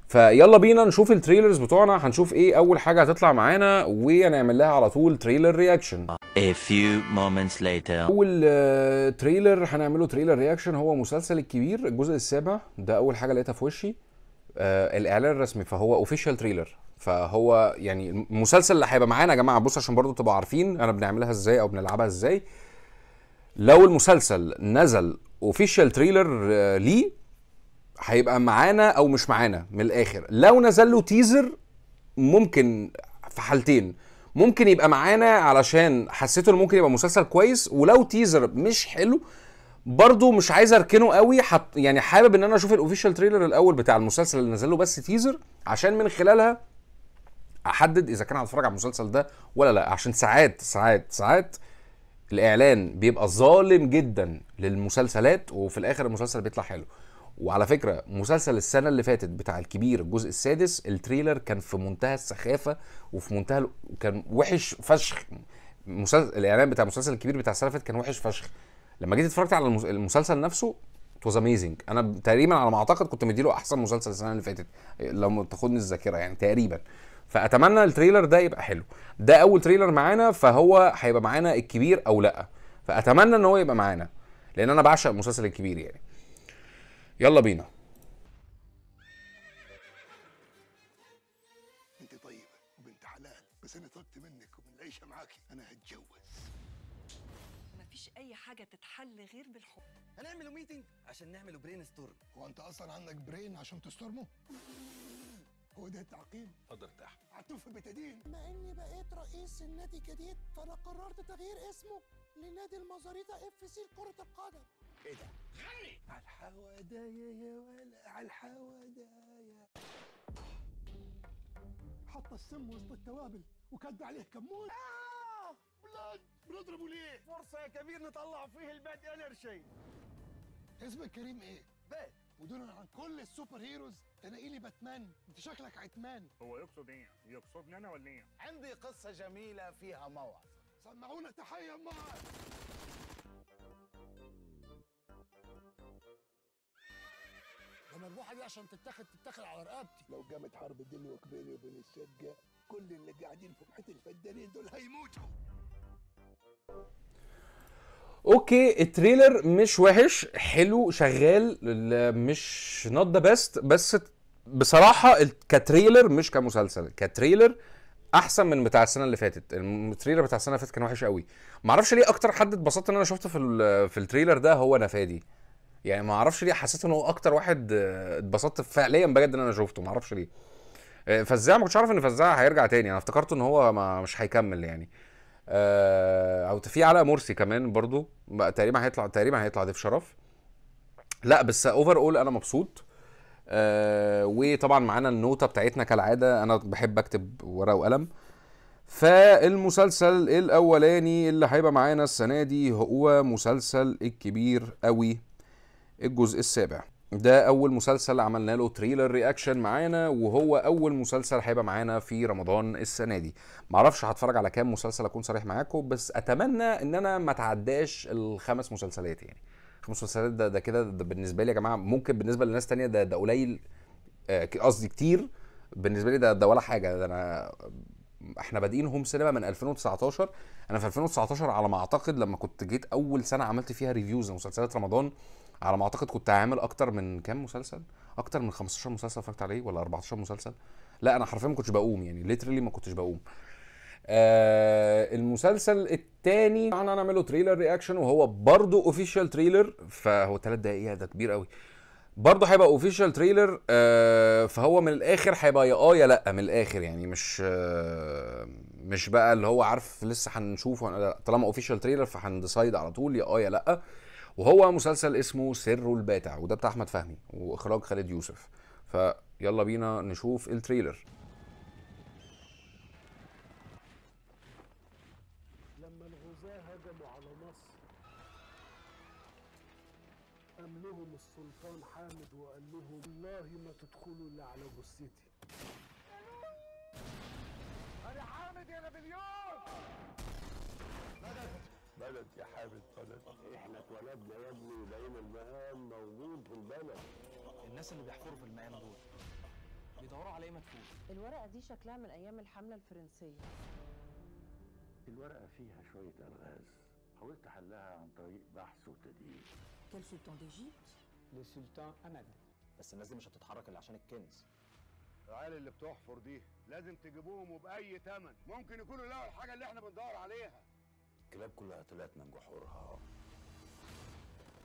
فيلا بينا نشوف التريلرز بتوعنا هنشوف ايه اول حاجه هتطلع معانا وهنعمل لها على طول تريلر رياكشن A few moments later. اول تريلر آه، هنعمله تريلر رياكشن هو مسلسل الكبير الجزء السابع ده اول حاجه لقيتها في وشي آه الاعلان الرسمي فهو اوفيشال تريلر فهو يعني المسلسل اللي هيبقى معانا يا جماعه بص عشان برضو تبقوا عارفين انا بنعملها ازاي او بنلعبها ازاي لو المسلسل نزل اوفيشال آه، تريلر ليه هيبقى معانا او مش معانا من الاخر لو نزل له تيزر ممكن في حالتين ممكن يبقى معانا علشان حسيته انه ممكن يبقى مسلسل كويس ولو تيزر مش حلو برضو مش عايز اركنه قوي حط يعني حابب ان انا اشوف الاوفيشال تريلر الاول بتاع المسلسل اللي نزل له بس تيزر عشان من خلالها احدد اذا كان هتفرج على المسلسل ده ولا لا عشان ساعات ساعات ساعات الاعلان بيبقى ظالم جدا للمسلسلات وفي الاخر المسلسل بيطلع حلو وعلى فكره مسلسل السنه اللي فاتت بتاع الكبير الجزء السادس التريلر كان في منتهى السخافه وفي منتهى كان وحش فشخ مسلسل الاعلان بتاع المسلسل الكبير بتاع السنه اللي فاتت كان وحش فشخ لما جيت اتفرجت على المسلسل نفسه ات واز اميزنج انا تقريبا على ما اعتقد كنت مديله احسن مسلسل السنه اللي فاتت لو تاخدني الذاكره يعني تقريبا فاتمنى التريلر ده يبقى حلو ده اول تريلر معانا فهو هيبقى معانا الكبير او لا فاتمنى ان هو يبقى معانا لان انا بعشق المسلسل الكبير يعني يلا بينا عشان نعمل برين ستورم هو انت اصلا عندك برين عشان تستورمه هو ده التعقيم اتفضل ارتاح عطوف بتدين بما اني بقيت رئيس النادي جديد فانا قررت تغيير اسمه لنادي المزاريطه اف سي لكره القدم ايه ده؟ غني على الحوادايا يا ولا على الحوادايا حط السم وسط التوابل وكد عليه كمون آه! بلاد بنضربه ليه؟ فرصة يا كبير نطلع فيه الباد انرجي اسمك كريم ايه؟ بات ودون عن كل السوبر هيروز تلاقي لي باتمان انت شكلك عتمان هو يقصد ايه؟ يقصدني انا ولا ايه؟ عندي قصه جميله فيها موعظه سمعونا تحيه موعظه انا الروحه دي عشان تتاخد تتاخد على رقبتي لو قامت حرب الدنيا بيني وبين الشقه كل اللي قاعدين في محيط الفدانين دول هيموتوا اوكي التريلر مش وحش حلو شغال مش نوت ذا بيست بس بصراحه كتريلر مش كمسلسل كتريلر احسن من بتاع السنه اللي فاتت التريلر بتاع السنه اللي فاتت كان وحش قوي معرفش ليه اكتر حد اتبسطت ان انا شفته في في التريلر ده هو نفادي يعني ما اعرفش ليه حسيت ان هو اكتر واحد آه، اتبسطت فعليا بجد ان انا شفته ما اعرفش ليه آه، فزاع ما كنتش عارف ان فزاع هيرجع تاني انا افتكرته ان هو ما مش هيكمل يعني آه، او في علاء مرسي كمان برضو تقريبا هيطلع تقريبا هيطلع ضيف شرف لا بس اوفر اول انا مبسوط آه وطبعا معانا النوتة بتاعتنا كالعادة أنا بحب أكتب ورقة وقلم فالمسلسل الأولاني اللي هيبقى معانا السنة دي هو مسلسل الكبير قوي الجزء السابع ده اول مسلسل عملنا له تريلر رياكشن معانا وهو اول مسلسل هيبقى معانا في رمضان السنه دي معرفش هتفرج على كام مسلسل اكون صريح معاكم بس اتمنى ان انا ما اتعداش الخمس مسلسلات يعني خمس مسلسلات ده ده كده بالنسبه لي يا جماعه ممكن بالنسبه لناس تانية ده ده قليل آه، قصدي كتير بالنسبه لي ده ده ولا حاجه ده انا احنا بادئين هوم سينما من 2019 انا في 2019 على ما اعتقد لما كنت جيت اول سنه عملت فيها ريفيوز لمسلسلات رمضان على ما اعتقد كنت عامل اكتر من كام مسلسل اكتر من 15 مسلسل اتفرجت عليه ولا 14 مسلسل لا انا حرفيا ما كنتش بقوم يعني ليترلي ما كنتش بقوم آه المسلسل الثاني انا هنعمله تريلر رياكشن وهو برضو اوفيشال تريلر فهو ثلاث دقايق ده كبير قوي برضه هيبقى اوفيشال تريلر آه فهو من الاخر هيبقى يا اه يا لا من الاخر يعني مش آه مش بقى اللي هو عارف لسه هنشوفه طالما اوفيشال تريلر فهنديسايد على طول يا اه يا لا وهو مسلسل اسمه سر الباتع وده بتاع احمد فهمي واخراج خالد يوسف فيلا بينا نشوف التريلر بلدنا يا ابني بين المهام موجود في البلد الناس اللي بيحفروا في المهام دول بيدوروا على ايه مدفون الورقه دي شكلها من ايام الحمله الفرنسيه الورقه فيها شويه الغاز حاولت حلها عن طريق بحث وتدقيق كل سلطان ديجيبت لو امد بس الناس دي مش هتتحرك الا عشان الكنز العيال اللي بتحفر دي لازم تجيبوهم وباي ثمن ممكن يكونوا لقوا الحاجه اللي احنا بندور عليها الكلاب كلها طلعت من جحورها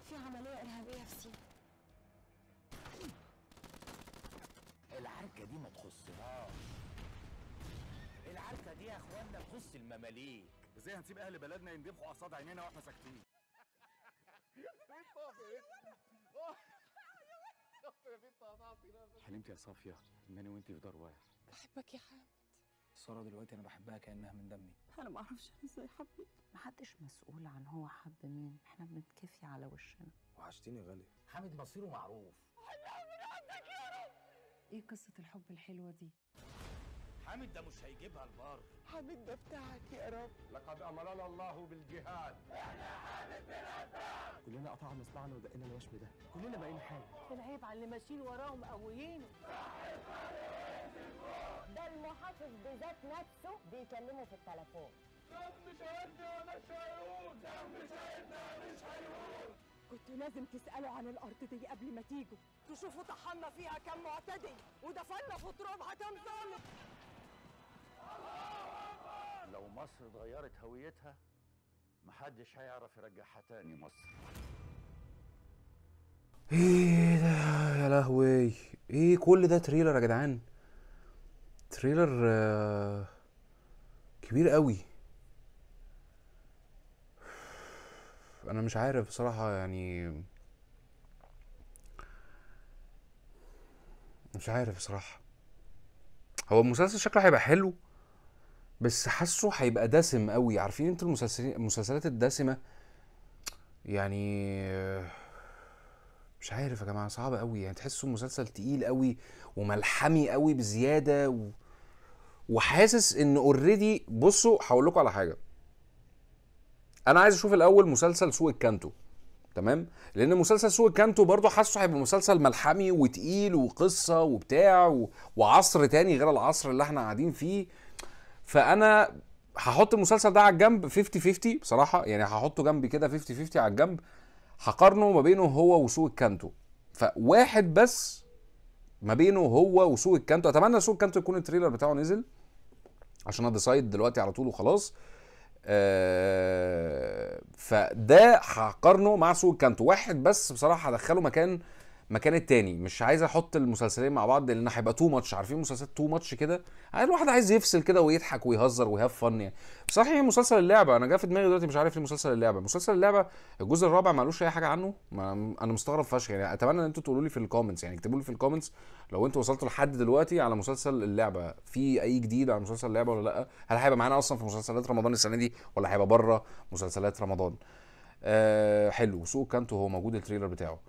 في عملية إرهابية في سينا العركة دي ما تخصناش العركة دي يا اخوانا تخص المماليك ازاي هنسيب اهل بلدنا يندبحوا قصاد عينينا واحنا ساكتين حلمت يا صافية انني وأنت في دار واحد بحبك يا حامد ساره دلوقتي انا بحبها كانها من دمي انا ما اعرفش انا ازاي حبيت محدش مسؤول عن هو حب مين احنا بنتكفي على وشنا وحشتيني غالي حامد مصيره معروف ايه قصة الحب الحلوة دي؟ حامد ده مش هيجيبها البار حامد ده بتاعك يا رب لقد امرنا الله بالجهاد احنا حامد بنتبع كلنا قطعنا اصبعنا ودقينا الوشم ده كلنا بقينا حامد العيب على اللي ماشيين وراهم قويين صح المحافظ بذات نفسه بيكلمه في التليفون دم شهدنا ولا هيقول دم شهدنا مش هيقول كنت لازم تسأله عن الأرض دي قبل ما تيجوا تشوفوا طحنا فيها كم معتدي ودفنا في ترابها كم ظالم لو مصر اتغيرت هويتها محدش هيعرف يرجعها تاني مصر ايه ده يا لهوي ايه كل ده تريلر يا جدعان تريلر آه، كبير قوي انا مش عارف بصراحه يعني مش عارف بصراحه هو المسلسل شكله هيبقى حلو بس حاسه هيبقى دسم قوي عارفين انتوا المسلسلات الدسمه يعني آه، مش عارف يا جماعه صعب قوي يعني تحسوا مسلسل تقيل قوي وملحمي قوي بزياده و... وحاسس ان اوريدي بصوا هقول لكم على حاجه انا عايز اشوف الاول مسلسل سوق الكانتو تمام لان مسلسل سوق الكانتو برضه حاسه هيبقى مسلسل ملحمي وتقيل وقصه وبتاع و... وعصر تاني غير العصر اللي احنا قاعدين فيه فانا هحط المسلسل ده على الجنب 50 50 بصراحه يعني هحطه جنبي كده 50 50 على الجنب هقارنه ما بينه هو وسوق الكانتو فواحد بس ما بينه هو وسوق الكانتو اتمنى سوق الكانتو يكون التريلر بتاعه نزل عشان اديسايد دلوقتي على طول وخلاص آه فده هقارنه مع سوق الكانتو واحد بس بصراحه هدخله مكان مكان التاني مش عايز احط المسلسلين مع بعض لان هيبقى تو ماتش عارفين مسلسلات تو ماتش كده يعني الواحد عايز يفصل كده ويضحك ويهزر ويهاف فن يعني بصراحه مسلسل اللعبه انا جا في دماغي دلوقتي مش عارف ليه مسلسل اللعبه مسلسل اللعبه الجزء الرابع ما قالوش اي حاجه عنه ما انا مستغرب فشخ يعني اتمنى ان انتوا تقولوا لي في الكومنتس يعني اكتبوا لي في الكومنتس لو انتوا وصلتوا لحد دلوقتي على مسلسل اللعبه في اي جديد على مسلسل اللعبه ولا لا هل هيبقى معانا اصلا في مسلسلات رمضان السنه دي ولا هيبقى بره مسلسلات رمضان أه حلو سوق كانتو هو موجود التريلر بتاعه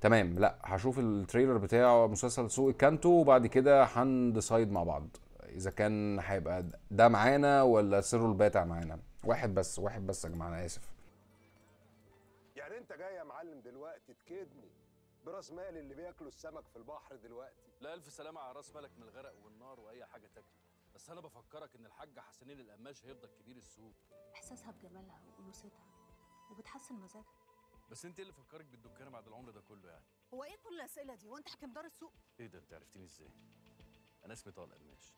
تمام لا هشوف التريلر بتاع مسلسل سوق الكانتو وبعد كده هنديسايد مع بعض اذا كان هيبقى ده معانا ولا سر الباتع معانا واحد بس واحد بس يا جماعه انا اسف يعني انت جاي يا معلم دلوقتي تكدني براس مال اللي بياكلوا السمك في البحر دلوقتي لا الف سلامه على راس مالك من الغرق والنار واي حاجه تاكل بس انا بفكرك ان الحاج حسنين القماش هيفضل كبير السوق احساسها بجمالها وانوثتها وبتحسن مزاجها بس انت ايه اللي فكرك بالدكانه بعد العمر ده كله يعني هو ايه كل الاسئله دي هو انت حاكم دار السوق ايه ده انت عرفتني ازاي انا اسمي طه القماش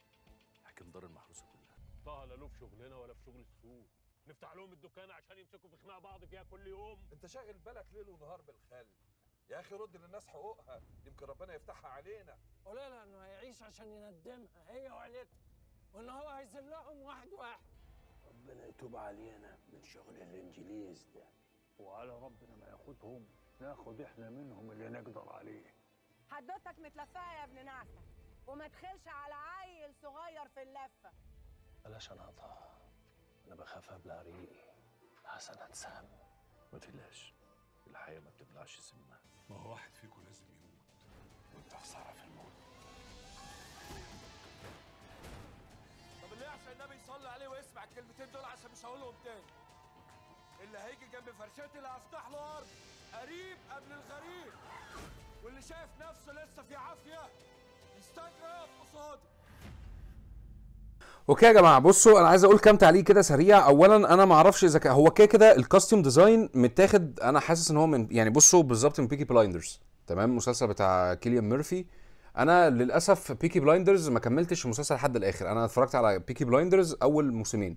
حاكم دار المحروسه كلها طه لا له في شغلنا ولا في شغل السوق نفتح لهم الدكان عشان يمسكوا في خناق بعض فيها كل يوم انت شاغل بالك ليل ونهار بالخل يا اخي رد للناس حقوقها يمكن ربنا يفتحها علينا قول لها انه هيعيش عشان يندمها هي وعيلتها وان هو هيذلهم واحد واحد ربنا يتوب علينا من شغل الانجليز ده وعلى ربنا ما ياخدهم ناخد احنا منهم اللي نقدر عليه حدوتك متلفقه يا ابن نعسه وما تخلش على عيل صغير في اللفه بلاش اناطه انا بخاف ابلع ريقي حسن هتسام ما تقلقش الحياه ما بتبلعش سمها ما هو واحد فيكم لازم يموت وانت خساره في الموت طب اللي يعشق النبي يصلي عليه ويسمع الكلمتين دول عشان مش هقولهم تاني اللي هيجي جنب فرشتي اللي هفتح له ارض قريب قبل الغريب واللي شايف نفسه لسه في عافيه يستجرب قصادي اوكي يا جماعه بصوا انا عايز اقول كام تعليق كده سريع اولا انا ما اعرفش اذا هو كده كده الكاستيوم ديزاين متاخد انا حاسس ان هو من يعني بصوا بالظبط من بيكي بلايندرز تمام مسلسل بتاع كيليان ميرفي انا للاسف بيكي بلايندرز ما كملتش المسلسل لحد الاخر انا اتفرجت على بيكي بلايندرز اول موسمين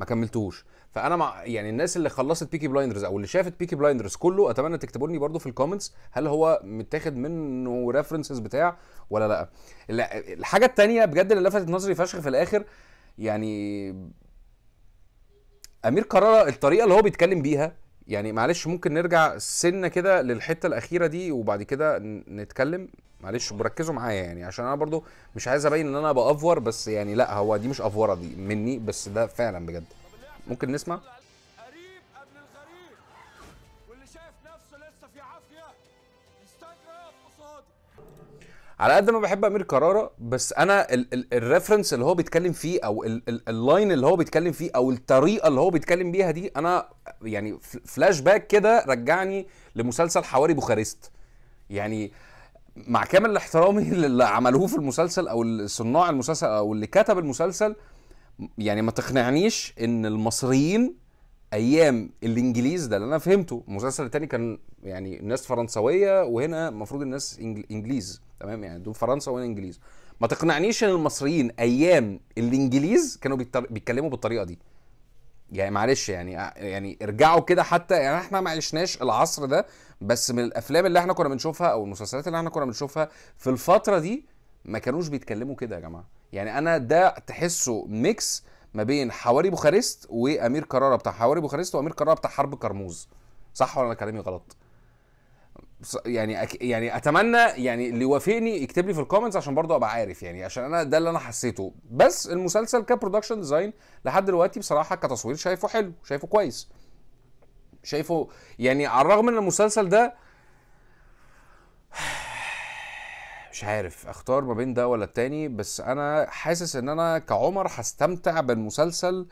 ما كملتوش فانا مع يعني الناس اللي خلصت بيكي بلايندرز او اللي شافت بيكي بلايندرز كله اتمنى تكتبوا لي برده في الكومنتس هل هو متاخد منه ريفرنسز بتاع ولا لا الحاجه الثانيه بجد اللي لفتت نظري فشخ في الاخر يعني امير قرار الطريقه اللي هو بيتكلم بيها يعني معلش ممكن نرجع سنه كده للحته الاخيره دي وبعد كده نتكلم معلش بركزوا معايا يعني عشان انا برضو مش عايز ابين ان انا بافور بس يعني لا هو دي مش افوره دي مني بس ده فعلا بجد ممكن نسمع قريب الغريب واللي شايف نفسه لسه في عافيه قصادي على قد ما بحب امير كرارة بس انا الريفرنس اللي هو بيتكلم فيه او اللاين اللي هو بيتكلم فيه او الطريقه اللي هو بيتكلم بيها دي انا يعني فلاش باك كده رجعني لمسلسل حواري بوخارست يعني مع كامل احترامي للي عملوه في المسلسل او صناع المسلسل او اللي كتب المسلسل يعني ما تقنعنيش ان المصريين ايام الانجليز ده اللي انا فهمته المسلسل التاني كان يعني الناس فرنسويه وهنا المفروض الناس انجليز تمام يعني دول فرنسا وهنا انجليز ما تقنعنيش ان المصريين ايام الانجليز كانوا بيتكلموا بالطريقه دي يعني معلش يعني يعني ارجعوا كده حتى يعني احنا ما عشناش العصر ده بس من الافلام اللي احنا كنا بنشوفها او المسلسلات اللي احنا كنا بنشوفها في الفتره دي ما كانوش بيتكلموا كده يا جماعه يعني انا ده تحسه ميكس ما بين حواري بوخارست وامير كراره بتاع حواري بوخارست وامير كراره بتاع حرب كرموز صح ولا انا كلامي غلط يعني أك... يعني اتمنى يعني اللي يوافقني يكتب لي في الكومنتس عشان برضه ابقى عارف يعني عشان انا ده اللي انا حسيته بس المسلسل كبرودكشن ديزاين لحد دلوقتي بصراحه كتصوير شايفه حلو شايفه كويس شايفه يعني على الرغم ان المسلسل ده مش عارف اختار ما بين ده ولا التاني بس انا حاسس ان انا كعمر هستمتع بالمسلسل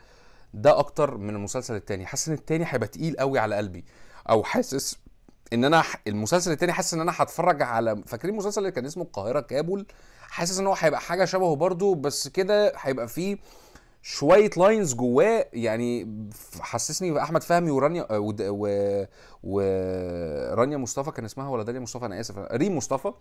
ده اكتر من المسلسل التاني حاسس ان التاني هيبقى تقيل قوي على قلبي او حاسس ان انا المسلسل التاني حاسس ان انا هتفرج على فاكرين المسلسل اللي كان اسمه القاهره كابول حاسس ان هو هيبقى حاجه شبهه برضو بس كده هيبقى فيه شويه لاينز جواه يعني حسسني باحمد فهمي ورانيا آه، ورانيا مصطفى كان اسمها ولا داليا مصطفى انا اسف ريم مصطفى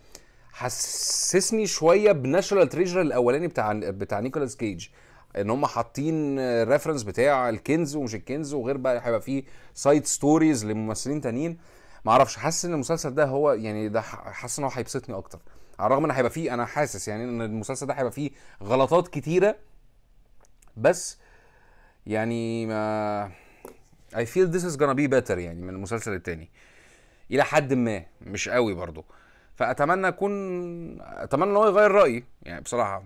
حسسني شويه بناشونال تريجر الاولاني بتاع بتاع نيكولاس كيج ان هم حاطين ريفرنس بتاع الكنز ومش الكنز وغير بقى هيبقى فيه سايد ستوريز لممثلين تانيين معرفش حاسس ان المسلسل ده هو يعني ده حاسس ان هو هيبسطني اكتر على الرغم ان هيبقى فيه انا حاسس يعني ان المسلسل ده هيبقى فيه غلطات كتيره بس يعني ما I feel this is gonna be better يعني من المسلسل التاني الى حد ما مش قوي برضو فاتمنى اكون اتمنى ان هو يغير رايي يعني بصراحه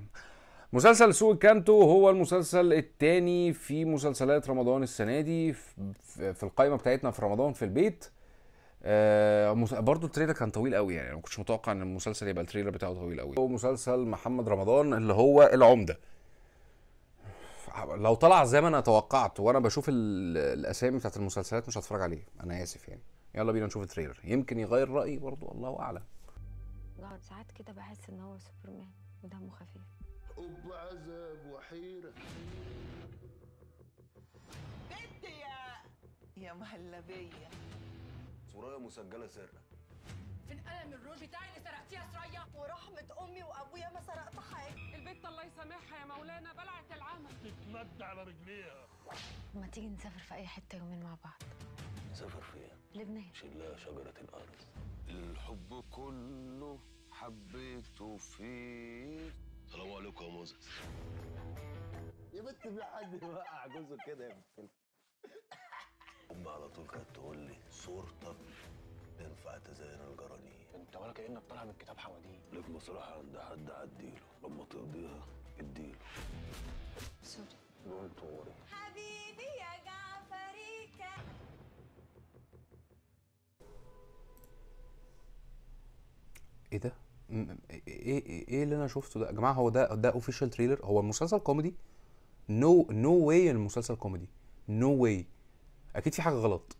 مسلسل سوق كانتو هو المسلسل الثاني في مسلسلات رمضان السنه دي في القائمه بتاعتنا في رمضان في البيت آه التريلر كان طويل قوي يعني انا ما كنتش متوقع ان المسلسل يبقى التريلر بتاعه طويل قوي هو مسلسل محمد رمضان اللي هو العمده لو طلع زي ما انا توقعت وانا بشوف الاسامي بتاعت المسلسلات مش هتفرج عليه انا اسف يعني يلا بينا نشوف التريلر يمكن يغير رايي برضو الله اعلم ساعات كده بحس ان هو سوبرمان ودمه خفيف عذاب وحيرة بنت يا يا مهلبية صورة مسجلة سرا فين قلم الروج بتاعي برحمة أمي وأبويا ما سرقت حاجة البت الله يسامحها يا مولانا بلعت العمى تتمد على رجليها ما تيجي نسافر في أي حتة يومين مع بعض نسافر فين؟ لبنان شلها شجرة الأرض الحب كله حبيته فيه السلام عليكم يا موزس يا بنت في حد يوقع جوزه كده يا بنت امي على طول كانت تقول لي صورتك تنفع تزين الجرانين انت ولا كانك طالع من كتاب حواديت لك مصلحه عند حد عديله لما ترضيها اديله سوري دونت وري حبيبي يا جعفريكا ايه ده؟ إيه-, ايه ايه اللي انا شفته ده يا جماعه هو ده ده اوفيشال تريلر هو المسلسل كوميدي نو نو واي المسلسل كوميدي نو no واي اكيد في حاجه غلط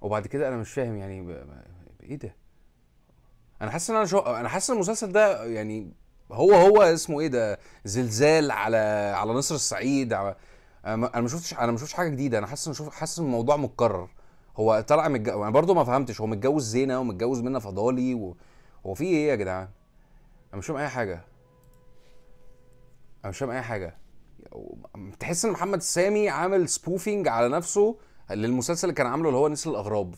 وبعد كده انا مش فاهم يعني ب... ايه ده انا حاسس ان انا شو... انا حاسس ان المسلسل ده يعني هو هو اسمه ايه ده زلزال على على نصر الصعيد على... انا ما شفتش انا ما شفتش حاجه جديده انا حاسس ان شوف حاسس ان الموضوع متكرر هو طلع متج... انا برضو ما فهمتش هو متجوز زينه ومتجوز منه فضالي و... هو في ايه يا جدعان انا مش فاهم اي حاجه انا مش فاهم اي حاجه تحس ان محمد سامي عامل سبوفينج على نفسه للمسلسل اللي كان عامله اللي هو نسل الاغراب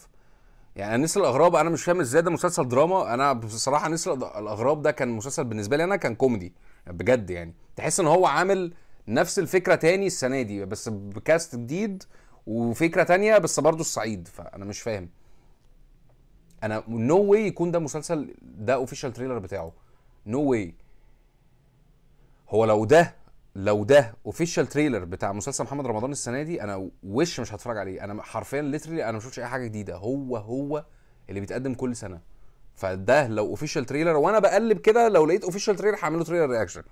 يعني نسل الاغراب انا مش فاهم ازاي ده مسلسل دراما انا بصراحه نسل الاغراب ده كان مسلسل بالنسبه لي انا كان كوميدي بجد يعني تحس ان هو عامل نفس الفكره تاني السنه دي بس بكاست جديد وفكره تانية بس برضه الصعيد فانا مش فاهم انا نو no واي يكون ده مسلسل ده اوفيشال تريلر بتاعه نو no واي هو لو ده لو ده اوفيشال تريلر بتاع مسلسل محمد رمضان السنه دي انا وش مش هتفرج عليه انا حرفيا ليترلي انا ما شفتش اي حاجه جديده هو هو اللي بيتقدم كل سنه فده لو اوفيشال تريلر وانا بقلب كده لو لقيت اوفيشال تريلر هعمل له تريلر رياكشن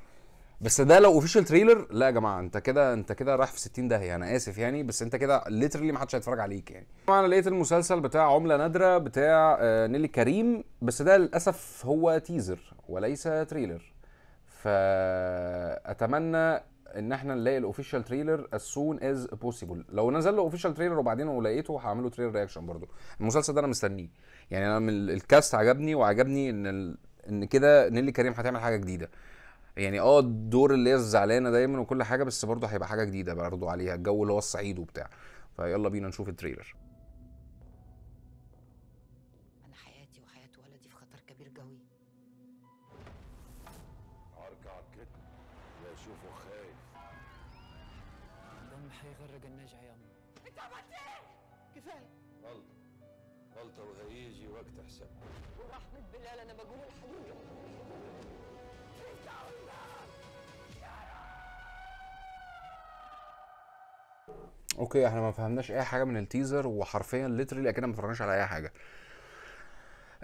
بس ده لو اوفيشال تريلر لا يا جماعه انت كده انت كده رايح في 60 داهيه انا اسف يعني بس انت كده ليترلي ما حدش هيتفرج عليك يعني طبعا لقيت المسلسل بتاع عمله نادره بتاع آه، نيلي كريم بس ده للاسف هو تيزر وليس تريلر فاتمنى ان احنا نلاقي الاوفيشال تريلر as soon as possible لو نزل له اوفيشال تريلر وبعدين ولقيته لقيته هعمله تريلر رياكشن برضو المسلسل ده انا مستنيه يعني انا من الكاست عجبني وعجبني ان ال... ان كده نيلي كريم هتعمل حاجه جديده يعني اه الدور اللي هي الزعلانه دايما وكل حاجه بس برضه هيبقى حاجه جديده برضه عليها الجو اللي هو الصعيد وبتاع فيلا بينا نشوف التريلر اوكي احنا ما فهمناش اي حاجه من التيزر وحرفيا ليترلي اكيد ما اتفرجناش على اي حاجه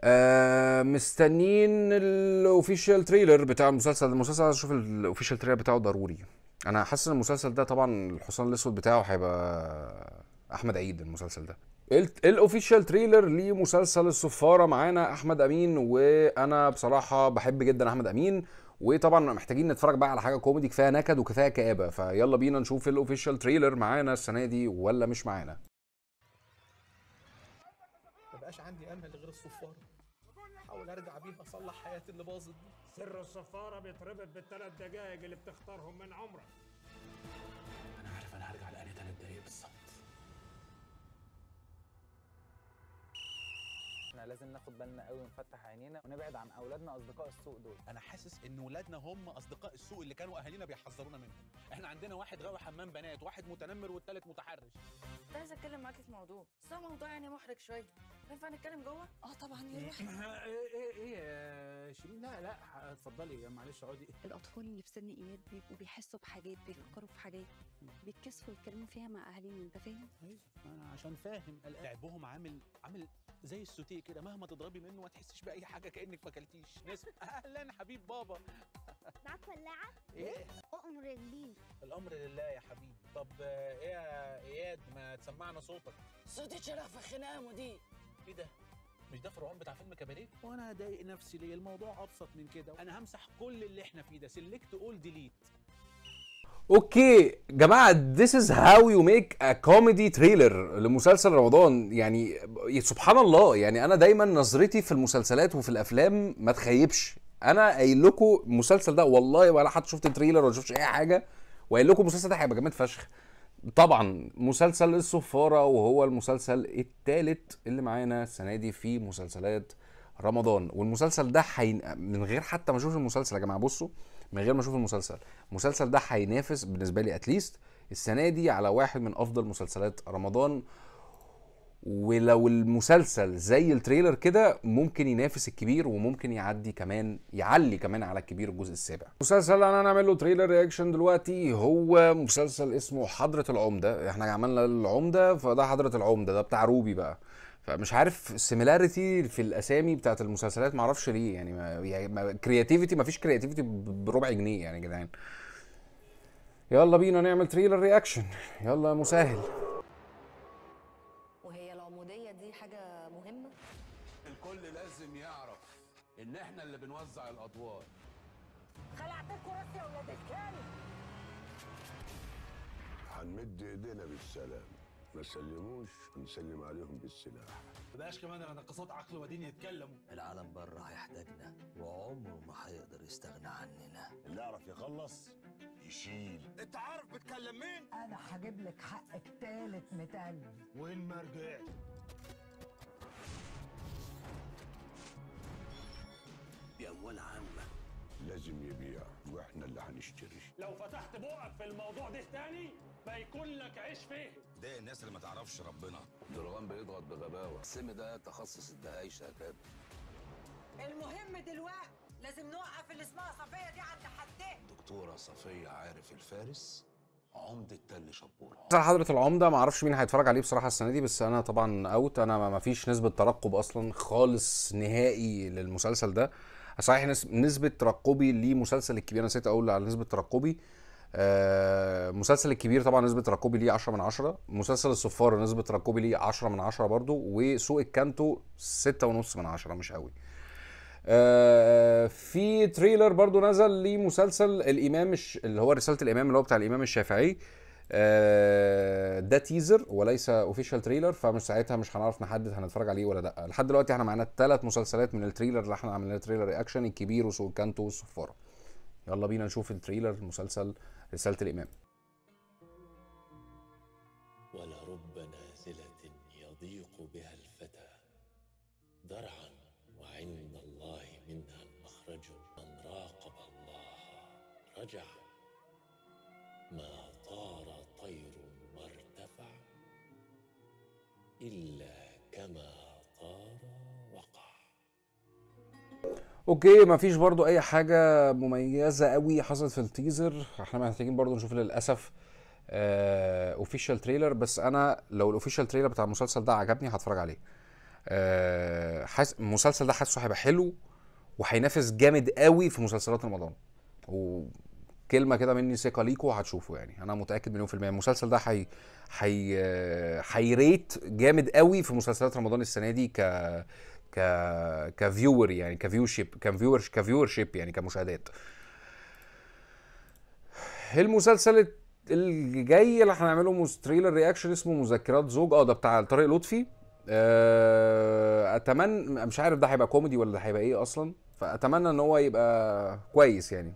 آه مستنيين الاوفيشال تريلر بتاع المسلسل المسلسل عايز اشوف الاوفيشال تريلر بتاعه ضروري انا حاسس ان المسلسل ده طبعا الحصان الاسود بتاعه هيبقى احمد عيد المسلسل ده الاوفيشال تريلر لمسلسل الصفاره معانا احمد امين وانا بصراحه بحب جدا احمد امين وطبعا محتاجين نتفرج بقى على حاجه كوميدي كفايه نكد وكفايه كآبه فيلا بينا نشوف الاوفيشال تريلر معانا السنه دي ولا مش معانا مبقاش عندي امل غير الصفاره احاول ارجع بيها اصلح حياتي اللي باظت دي سر الصفاره بيتربط بالثلاث دقائق اللي بتختارهم من عمرك انا عارف انا هرجع لاني ثلاث دقائق بالظبط لازم ناخد بالنا قوي ونفتح عينينا ونبعد عن اولادنا اصدقاء السوء دول انا حاسس ان اولادنا هم اصدقاء السوء اللي كانوا اهالينا بيحذرونا منهم احنا عندنا واحد غاوي حمام بنات واحد متنمر والثالث متحرش عايز اتكلم معاكي في موضوع بس موضوع يعني محرج شويه ينفع نتكلم جوه؟ اه طبعا يروح إيه؟, ايه ايه ايه يا شيرين لا لا اتفضلي معلش اقعدي الاطفال اللي في سن اياد بيبقوا بيحسوا بحاجات بيفكروا في حاجات بيتكسفوا يتكلموا فيها مع اهاليهم انت فاهم؟ ايوه انا عشان فاهم لعبهم عامل عامل زي السوتيه كده مهما تضربي منه ما تحسيش باي حاجه كانك ما اكلتيش ناس اهلا حبيب بابا معاك ولاعه؟ ايه؟ امر لله الامر لله يا حبيبي طب ايه يا اياد ما تسمعنا صوتك صوتي شرف في خناقه مدير ايه ده مش ده فرعون بتاع فيلم كباريه وانا هضايق نفسي ليه الموضوع ابسط من كده انا همسح كل اللي احنا فيه ده سيلكت اول ديليت اوكي جماعه this is how you make a comedy trailer لمسلسل رمضان يعني سبحان الله يعني انا دايما نظرتي في المسلسلات وفي الافلام ما تخيبش انا قايل لكم المسلسل ده والله ولا حد شفت تريلر ولا شفتش اي حاجه وقايل لكم المسلسل ده هيبقى جامد فشخ طبعا مسلسل الصفاره وهو المسلسل الثالث اللي معانا السنه دي في مسلسلات رمضان والمسلسل ده حين... من غير حتى ما اشوف المسلسل يا جماعه بصوا من غير ما اشوف المسلسل المسلسل ده هينافس بالنسبه لي اتليست السنه دي على واحد من افضل مسلسلات رمضان ولو المسلسل زي التريلر كده ممكن ينافس الكبير وممكن يعدي كمان يعلي كمان على الكبير الجزء السابع المسلسل اللي انا هنعمل له تريلر رياكشن دلوقتي هو مسلسل اسمه حضرة العمدة احنا عملنا العمدة فده حضرة العمدة ده بتاع روبي بقى فمش عارف السيميلاريتي في الاسامي بتاعت المسلسلات معرفش ليه يعني ما كرياتيفيتي يعني ما فيش كرياتيفيتي بربع جنيه يعني يا جدعان يلا بينا نعمل تريلر رياكشن يلا يا مسهل الكل لازم يعرف ان احنا اللي بنوزع الادوار خلعتكم راسي يا ولاد الكلب هنمد ايدينا بالسلام ما سلموش نسلم عليهم بالسلاح ما بقاش كمان انا نقصات عقل ودين يتكلموا العالم بره هيحتاجنا وعمره ما هيقدر يستغنى عننا اللي يعرف يخلص يشيل انت عارف بتكلم مين انا هجيب لك حقك تالت متاني وين ما رجعت باموال عامه لازم يبيع واحنا اللي هنشتري لو فتحت بقك في الموضوع ده تاني ما يكون لك عيش فيه ده الناس اللي ما تعرفش ربنا درغام بيضغط بغباوه السم ده تخصص الدهايش يا كابتن المهم دلوقتي لازم نوقف اللي اسمها صفيه دي عند حدها دكتوره صفيه عارف الفارس عمدة تل شبورة حضرة العمدة ما اعرفش مين هيتفرج عليه بصراحة السنة دي بس أنا طبعا أوت أنا ما فيش نسبة ترقب أصلا خالص نهائي للمسلسل ده صحيح نسبه ترقبي لمسلسل الكبير انا نسيت اقول على نسبه ترقبي آه مسلسل الكبير طبعا نسبه ترقبي ليه 10 من 10 مسلسل الصفار نسبه ترقبي ليه 10 من 10 برضو وسوق الكانتو 6.5 من 10 مش قوي آه في تريلر برضو نزل لمسلسل الامام اللي هو رساله الامام اللي هو بتاع الامام الشافعي آه، ده تيزر وليس اوفيشال تريلر فمش ساعتها مش هنعرف نحدد هنتفرج عليه ولا لا لحد دلوقتي احنا معانا ثلاث مسلسلات من التريلر اللي احنا عملنا تريلر رياكشن الكبير وسوكانتو والصفاره يلا بينا نشوف التريلر مسلسل رساله الامام إلا كما طار وقع اوكي مفيش برضو اي حاجة مميزة قوي حصلت في التيزر احنا محتاجين برضو نشوف للأسف اوفيشال آه، تريلر بس انا لو الاوفيشال تريلر بتاع المسلسل ده عجبني هتفرج عليه آه حاس المسلسل ده حاسه هيبقى حلو وهينافس جامد قوي في مسلسلات رمضان و كلمه كده مني ثقه ليكوا هتشوفوا يعني انا متاكد مليون في الميه المسلسل ده حي حي حيريت جامد قوي في مسلسلات رمضان السنه دي ك ك كفيور يعني كفيو شيب كفيور كفيور شيب يعني كمشاهدات المسلسل اللي جاي اللي هنعمله تريلر رياكشن اسمه مذكرات زوج اه ده بتاع طارق لطفي آه، اتمنى مش عارف ده هيبقى كوميدي ولا هيبقى ايه اصلا فاتمنى ان هو يبقى كويس يعني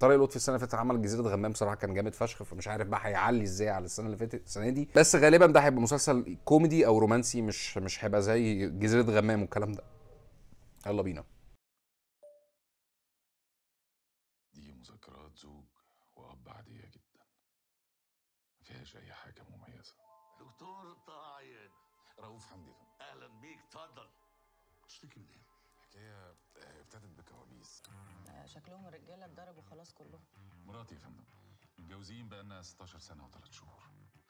طارق لطفي السنه اللي فاتت عمل جزيره غمام بصراحه كان جامد فشخ فمش عارف بقى هيعلي ازاي على السنه اللي فاتت السنه دي بس غالبا ده هيبقى مسلسل كوميدي او رومانسي مش مش هيبقى زي جزيره غمام والكلام ده يلا بينا كلهم الرجاله اتضربوا خلاص كلهم مراتي يا فندم متجوزين بقالنا 16 سنه وثلاث شهور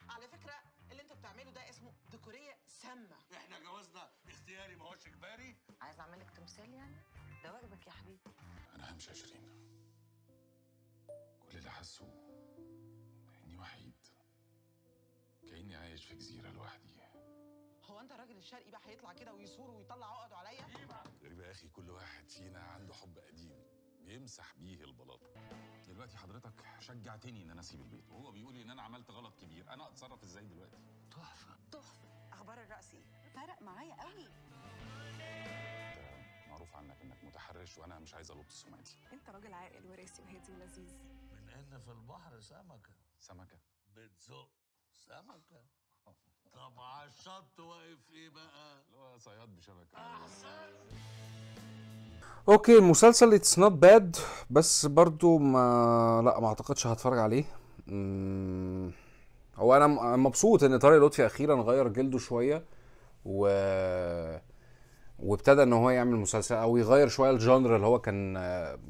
على فكره اللي انت بتعمله ده اسمه ذكوريه سامه احنا جوازنا اختياري ما هوش اجباري عايز اعمل لك تمثال يعني ده واجبك يا حبيبي انا همشي يا شيرين كل اللي حاسه اني وحيد كاني عايش في جزيره لوحدي هو انت الراجل الشرقي بقى هيطلع كده ويصور ويطلع عقده عليا غريبه يا اخي كل واحد فينا عنده حب قديم بيمسح بيه البلاطه دلوقتي حضرتك شجعتني ان انا اسيب البيت وهو بيقول لي ان انا عملت غلط كبير انا اتصرف ازاي دلوقتي تحفه تحفه اخبار الرقص ايه فرق معايا قوي معروف عنك انك متحرش وانا مش عايز الوط السمعه انت راجل عاقل وراسي وهادي ولذيذ من ان في البحر سمكه سمكه بتزق سمكه آه. طب على الشط واقف ايه بقى؟ اللي هو صياد بشبكه احسن اوكي مسلسل اتس نوت باد بس برضو ما لا ما اعتقدش هتفرج عليه هو انا مبسوط ان طارق لطفي اخيرا غير جلده شويه و وابتدى ان هو يعمل مسلسل او يغير شويه الجانر اللي هو كان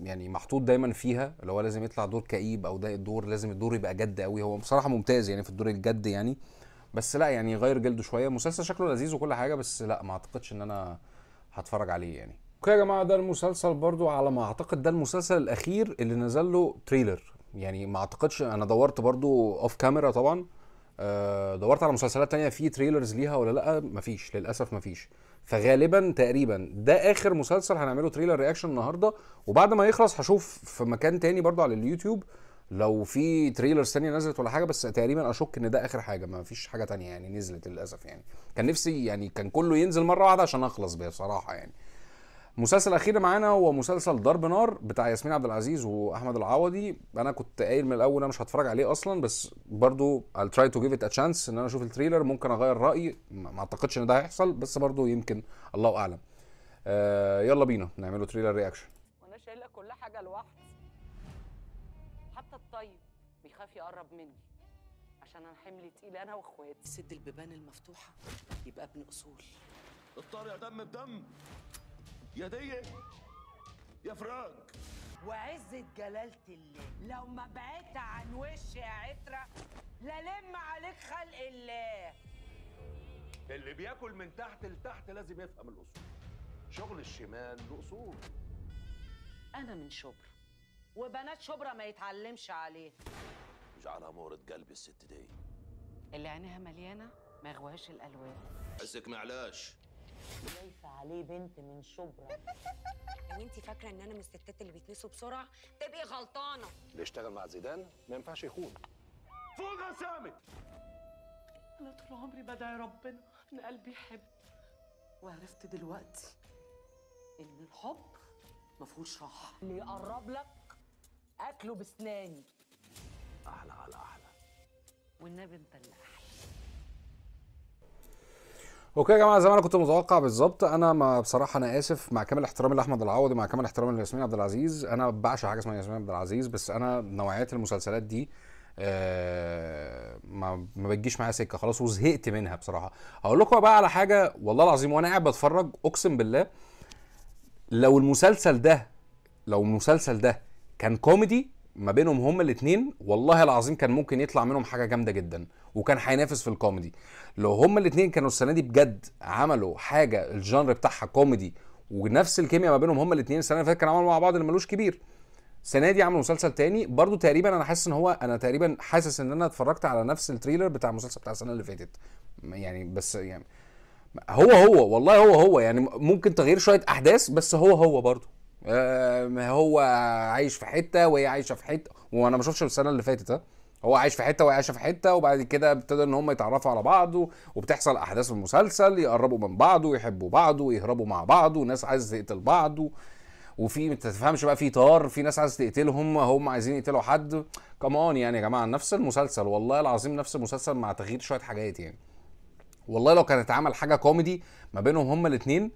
يعني محطوط دايما فيها اللي هو لازم يطلع دور كئيب او ده الدور لازم الدور يبقى جد قوي هو بصراحه ممتاز يعني في الدور الجد يعني بس لا يعني يغير جلده شويه مسلسل شكله لذيذ وكل حاجه بس لا ما اعتقدش ان انا هتفرج عليه يعني اوكي يا جماعه ده المسلسل برضو على ما اعتقد ده المسلسل الاخير اللي نزل له تريلر يعني ما اعتقدش انا دورت برضو اوف كاميرا طبعا آه، دورت على مسلسلات تانية في تريلرز ليها ولا لا مفيش للاسف مفيش فغالبا تقريبا ده اخر مسلسل هنعمله تريلر رياكشن النهارده وبعد ما يخلص هشوف في مكان تاني برضو على اليوتيوب لو في تريلرز تانية نزلت ولا حاجه بس تقريبا اشك ان ده اخر حاجه ما فيش حاجه تانية يعني نزلت للاسف يعني كان نفسي يعني كان كله ينزل مره واحده عشان اخلص بيه بصراحه يعني مسلسل اخير معانا هو مسلسل ضرب نار بتاع ياسمين عبد العزيز واحمد العوضي انا كنت قايل من الاول انا مش هتفرج عليه اصلا بس برضو I'll try to give it a chance ان انا اشوف التريلر ممكن اغير رايي ما اعتقدش ان ده هيحصل بس برضو يمكن الله اعلم آه يلا بينا نعمله تريلر رياكشن وانا شايله كل حاجه لوحدي حتى الطيب بيخاف يقرب مني عشان انا حمل تقيل انا واخواتي سد البيبان المفتوحه يبقى ابن اصول الطارق دم بدم يا دي يا فراج وعزة جلالة الله لو ما بعدت عن وشي يا عترة للم عليك خلق الله اللي بياكل من تحت لتحت لازم يفهم الأصول شغل الشمال له أصول أنا من شبرا وبنات شبرا ما يتعلمش عليه على مورد قلب الست دي اللي عينيها مليانة ما يغواهاش الألوان حسك معلاش شايفه عليه بنت من شبرا لو انت فاكره ان انا من الستات اللي بيتنسوا بسرعه تبقي طيب إيه غلطانه اللي اشتغل مع زيدان ما ينفعش يخون فوق سامي انا طول عمري بدعي ربنا ان قلبي يحب وعرفت دلوقتي ان الحب ما فيهوش راحه اللي يقرب لك اكله بسناني احلى على احلى والنبي احلى اوكي يا جماعه زي ما انا كنت متوقع بالظبط انا ما بصراحه انا اسف مع كامل احترامي لاحمد العوض ومع كامل احترامي لياسمين عبد العزيز انا بعشق حاجه اسمها ياسمين عبد العزيز بس انا نوعيه المسلسلات دي آه ما ما بتجيش معايا سكه خلاص وزهقت منها بصراحه هقول لكم بقى على حاجه والله العظيم وانا قاعد بتفرج اقسم بالله لو المسلسل ده لو المسلسل ده كان كوميدي ما بينهم هما الاثنين والله العظيم كان ممكن يطلع منهم حاجه جامده جدا وكان هينافس في الكوميدي لو هما الاثنين كانوا السنه دي بجد عملوا حاجه الجانر بتاعها كوميدي ونفس الكيمياء ما بينهم هما الاثنين السنه اللي فاتت كانوا عملوا مع بعض اللي ملوش كبير السنه دي عملوا مسلسل تاني برضو تقريبا انا حاسس ان هو انا تقريبا حاسس ان انا اتفرجت على نفس التريلر بتاع المسلسل بتاع السنه اللي فاتت يعني بس يعني هو هو والله هو هو يعني ممكن تغيير شويه احداث بس هو هو برضو آه هو عايش في حته وهي عايشه في حته وانا ما شفتش السنه اللي فاتت ها آه. هو عايش في حته وهي عايشه في حته وبعد كده ابتدى ان هم يتعرفوا على بعض وبتحصل احداث في المسلسل يقربوا من بعض ويحبوا بعض ويهربوا مع بعض وناس عايزه تقتل بعض وفي ما تفهمش بقى في طار في ناس عايزه تقتلهم هم عايزين يقتلوا حد كمان يعني يا جماعه نفس المسلسل والله العظيم نفس المسلسل مع تغيير شويه حاجات يعني والله لو كان اتعمل حاجه كوميدي ما بينهم هما الاثنين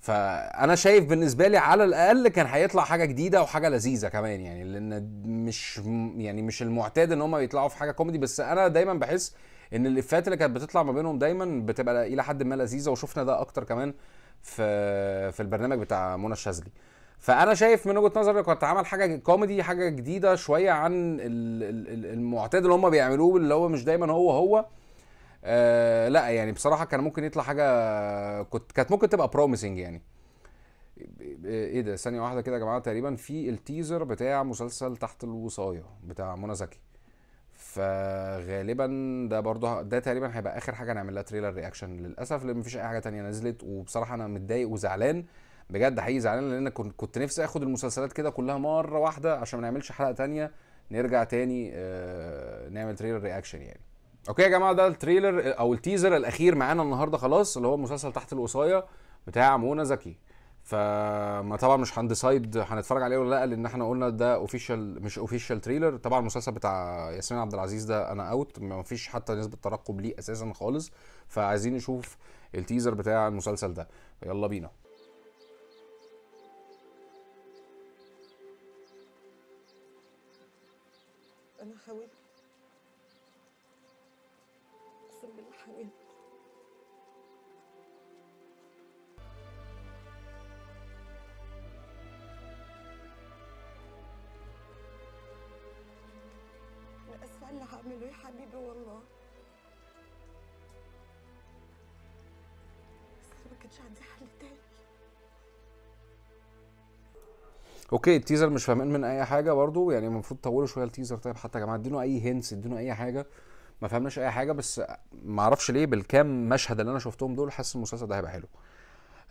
فانا شايف بالنسبه لي على الاقل كان هيطلع حاجه جديده وحاجه لذيذه كمان يعني لان مش يعني مش المعتاد ان هم بيطلعوا في حاجه كوميدي بس انا دايما بحس ان الافات اللي كانت بتطلع ما بينهم دايما بتبقى الى حد ما لذيذه وشفنا ده اكتر كمان في في البرنامج بتاع منى الشاذلي فانا شايف من وجهه نظري كنت عمل حاجه كوميدي حاجه جديده شويه عن المعتاد اللي هم بيعملوه اللي هو مش دايما هو هو آه، لا يعني بصراحه كان ممكن يطلع حاجه كنت كانت ممكن تبقى بروميسنج يعني آه، ايه ده ثانيه واحده كده يا جماعه تقريبا في التيزر بتاع مسلسل تحت الوصايه بتاع منى زكي فغالبا ده برضه ده تقريبا هيبقى اخر حاجه نعمل لها تريلر رياكشن للاسف لان مفيش اي حاجه تانية نزلت وبصراحه انا متضايق وزعلان بجد حقيقي زعلان لان كنت كنت نفسي اخد المسلسلات كده كلها مره واحده عشان ما نعملش حلقه تانية نرجع تاني آه، نعمل تريلر رياكشن يعني اوكي يا جماعه ده التريلر او التيزر الاخير معانا النهارده خلاص اللي هو مسلسل تحت الوصايه بتاع منى زكي فما طبعا مش هنديسايد هنتفرج عليه ولا لا لان احنا قلنا ده اوفيشال مش اوفيشال تريلر طبعا المسلسل بتاع ياسمين عبد العزيز ده انا اوت ما فيش حتى نسبه ترقب ليه اساسا خالص فعايزين نشوف التيزر بتاع المسلسل ده يلا بينا والله بس ما كانش عندي حل تاني اوكي التيزر مش فاهمين من اي حاجه برضو يعني المفروض تطولوا شويه التيزر طيب حتى يا جماعه ادينوا اي هنس ادينوا اي حاجه ما فهمناش اي حاجه بس ما اعرفش ليه بالكام مشهد اللي انا شفتهم دول حاسس المسلسل ده هيبقى حلو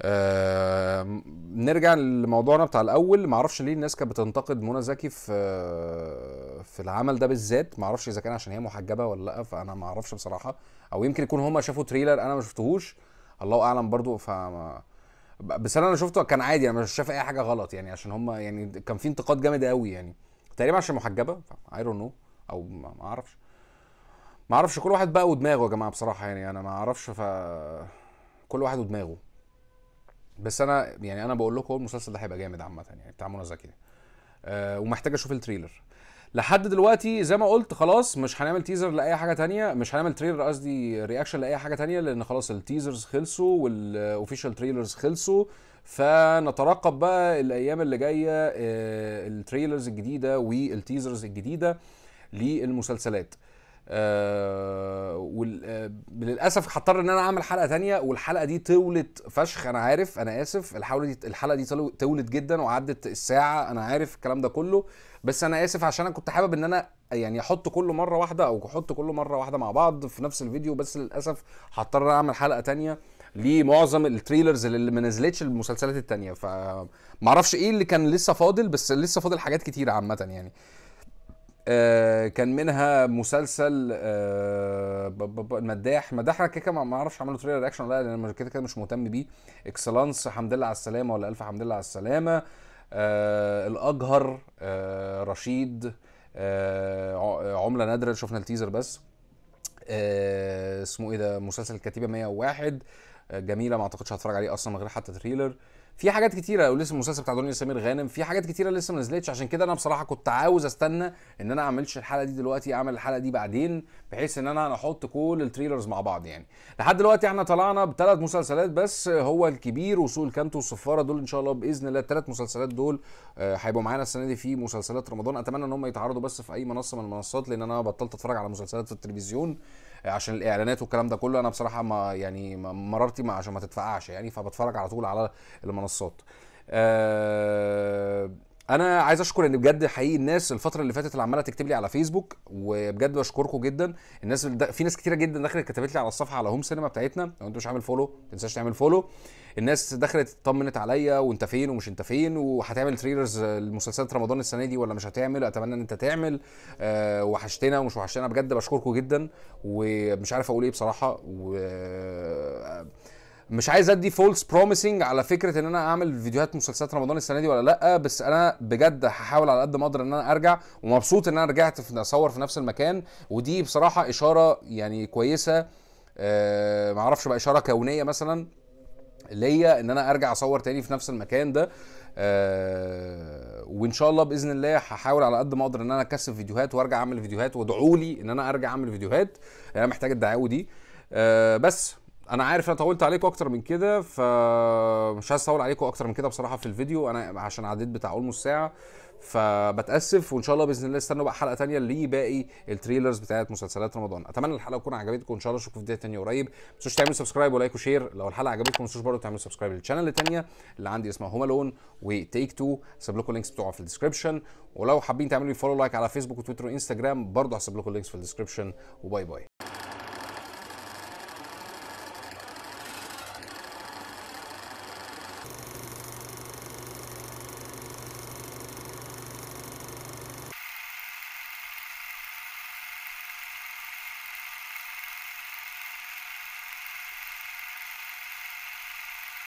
آه نرجع لموضوعنا بتاع الاول معرفش ليه الناس كانت بتنتقد منى زكي في في العمل ده بالذات معرفش اذا كان عشان هي محجبه ولا لا فانا معرفش بصراحه او يمكن يكون هم شافوا تريلر انا ما شفتهوش الله اعلم برضو ف بس انا شفته كان عادي انا مش شايف اي حاجه غلط يعني عشان هم يعني كان في انتقاد جامد قوي يعني تقريبا عشان محجبه اي نو او ما اعرفش ما اعرفش كل واحد بقى ودماغه يا جماعه بصراحه يعني انا ما اعرفش ف كل واحد ودماغه بس انا يعني انا بقول لكم المسلسل ده هيبقى جامد عامه يعني بتاع منى زكي أه ومحتاج اشوف التريلر لحد دلوقتي زي ما قلت خلاص مش هنعمل تيزر لاي حاجه تانية مش هنعمل تريلر قصدي رياكشن لاي حاجه تانية لان خلاص التيزرز خلصوا والاوفيشال تريلرز خلصوا فنترقب بقى الايام اللي جايه آه، التريلرز الجديده والتيزرز الجديده للمسلسلات آه وللاسف آه، هضطر ان انا اعمل حلقه تانية والحلقه دي طولت فشخ انا عارف انا اسف الحلقه دي الحلقه دي طولت جدا وعدت الساعه انا عارف الكلام ده كله بس انا اسف عشان انا كنت حابب ان انا يعني احط كله مره واحده او احط كله مره واحده مع بعض في نفس الفيديو بس للاسف هضطر اعمل حلقه تانية لمعظم التريلرز اللي ما نزلتش المسلسلات التانية فمعرفش ايه اللي كان لسه فاضل بس لسه فاضل حاجات كتير عامه يعني آه، كان منها مسلسل المداح آه، مداح انا كده ما اعرفش عملوا تريلر رياكشن ولا لا لان انا كده كده مش مهتم بيه اكسلانس حمد لله على السلامه ولا الف حمد لله على السلامه آه، الاجهر رشيد عمله نادره شفنا التيزر بس اسمه ايه ده مسلسل الكتيبه 101 جميله ما اعتقدش هتفرج عليه اصلا من غير حتى تريلر في حاجات كتيره ولسه المسلسل بتاع دنيا سمير غانم في حاجات كتيره لسه ما نزلتش عشان كده انا بصراحه كنت عاوز استنى ان انا اعملش الحلقه دي دلوقتي اعمل الحلقه دي بعدين بحيث ان انا احط كل التريلرز مع بعض يعني لحد دلوقتي احنا طلعنا بثلاث مسلسلات بس هو الكبير وسوق الكانتو والصفاره دول ان شاء الله باذن الله الثلاث مسلسلات دول آه، هيبقوا معانا السنه دي في مسلسلات رمضان اتمنى ان هم يتعرضوا بس في اي منصه من المنصات لان انا بطلت اتفرج على مسلسلات في التلفزيون عشان الاعلانات والكلام ده كله انا بصراحه ما يعني مرارتي ما عشان ما تدفعش يعني فبتفرج على طول على المنصات أه انا عايز اشكر ان بجد حقيقي الناس الفتره اللي فاتت اللي عماله تكتب لي على فيسبوك وبجد بشكركم جدا الناس في ناس كتيره جدا دخلت كتبت لي على الصفحه على هوم سينما بتاعتنا لو انت مش عامل فولو ما تنساش تعمل فولو الناس دخلت اطمنت عليا وانت فين ومش انت فين وهتعمل تريلرز لمسلسلات رمضان السنه دي ولا مش هتعمل اتمنى ان انت تعمل أه وحشتنا ومش وحشتنا بجد بشكركم جدا ومش عارف اقول ايه بصراحه و آه، مش عايز ادي فولس بروميسنج على فكره ان انا اعمل فيديوهات مسلسلات رمضان السنه دي ولا لا بس انا بجد هحاول على قد ما اقدر ان انا ارجع ومبسوط ان انا رجعت في اصور في نفس المكان ودي بصراحه اشاره يعني كويسه أه معرفش بقى اشاره كونيه مثلا ليا ان انا ارجع اصور تاني في نفس المكان ده آه، وان شاء الله باذن الله هحاول على قد ما اقدر ان انا اكسب فيديوهات وارجع اعمل فيديوهات وادعوا لي ان انا ارجع اعمل فيديوهات انا محتاج الدعاوي دي آه، بس انا عارف انا طولت عليكم اكتر من كده فمش عايز اطول عليكم اكتر من كده بصراحه في الفيديو انا عشان عديت بتاع اولموست ساعه فبتاسف وان شاء الله باذن الله استنوا بقى حلقه تانية لباقي التريلرز بتاعت مسلسلات رمضان اتمنى الحلقه تكون عجبتكم وان شاء الله اشوفكم في فيديو تاني قريب ما تنسوش تعملوا سبسكرايب ولايك وشير لو الحلقه عجبتكم ما تنسوش برضه تعملوا سبسكرايب للشانل التانية اللي عندي اسمها هوم الون وتيك تو هسيب لكم اللينكس بتوعها في الديسكربشن ولو حابين تعملوا لي فولو لايك على فيسبوك وتويتر وانستجرام برضه هسيب لكم اللينكس في الديسكربشن وباي باي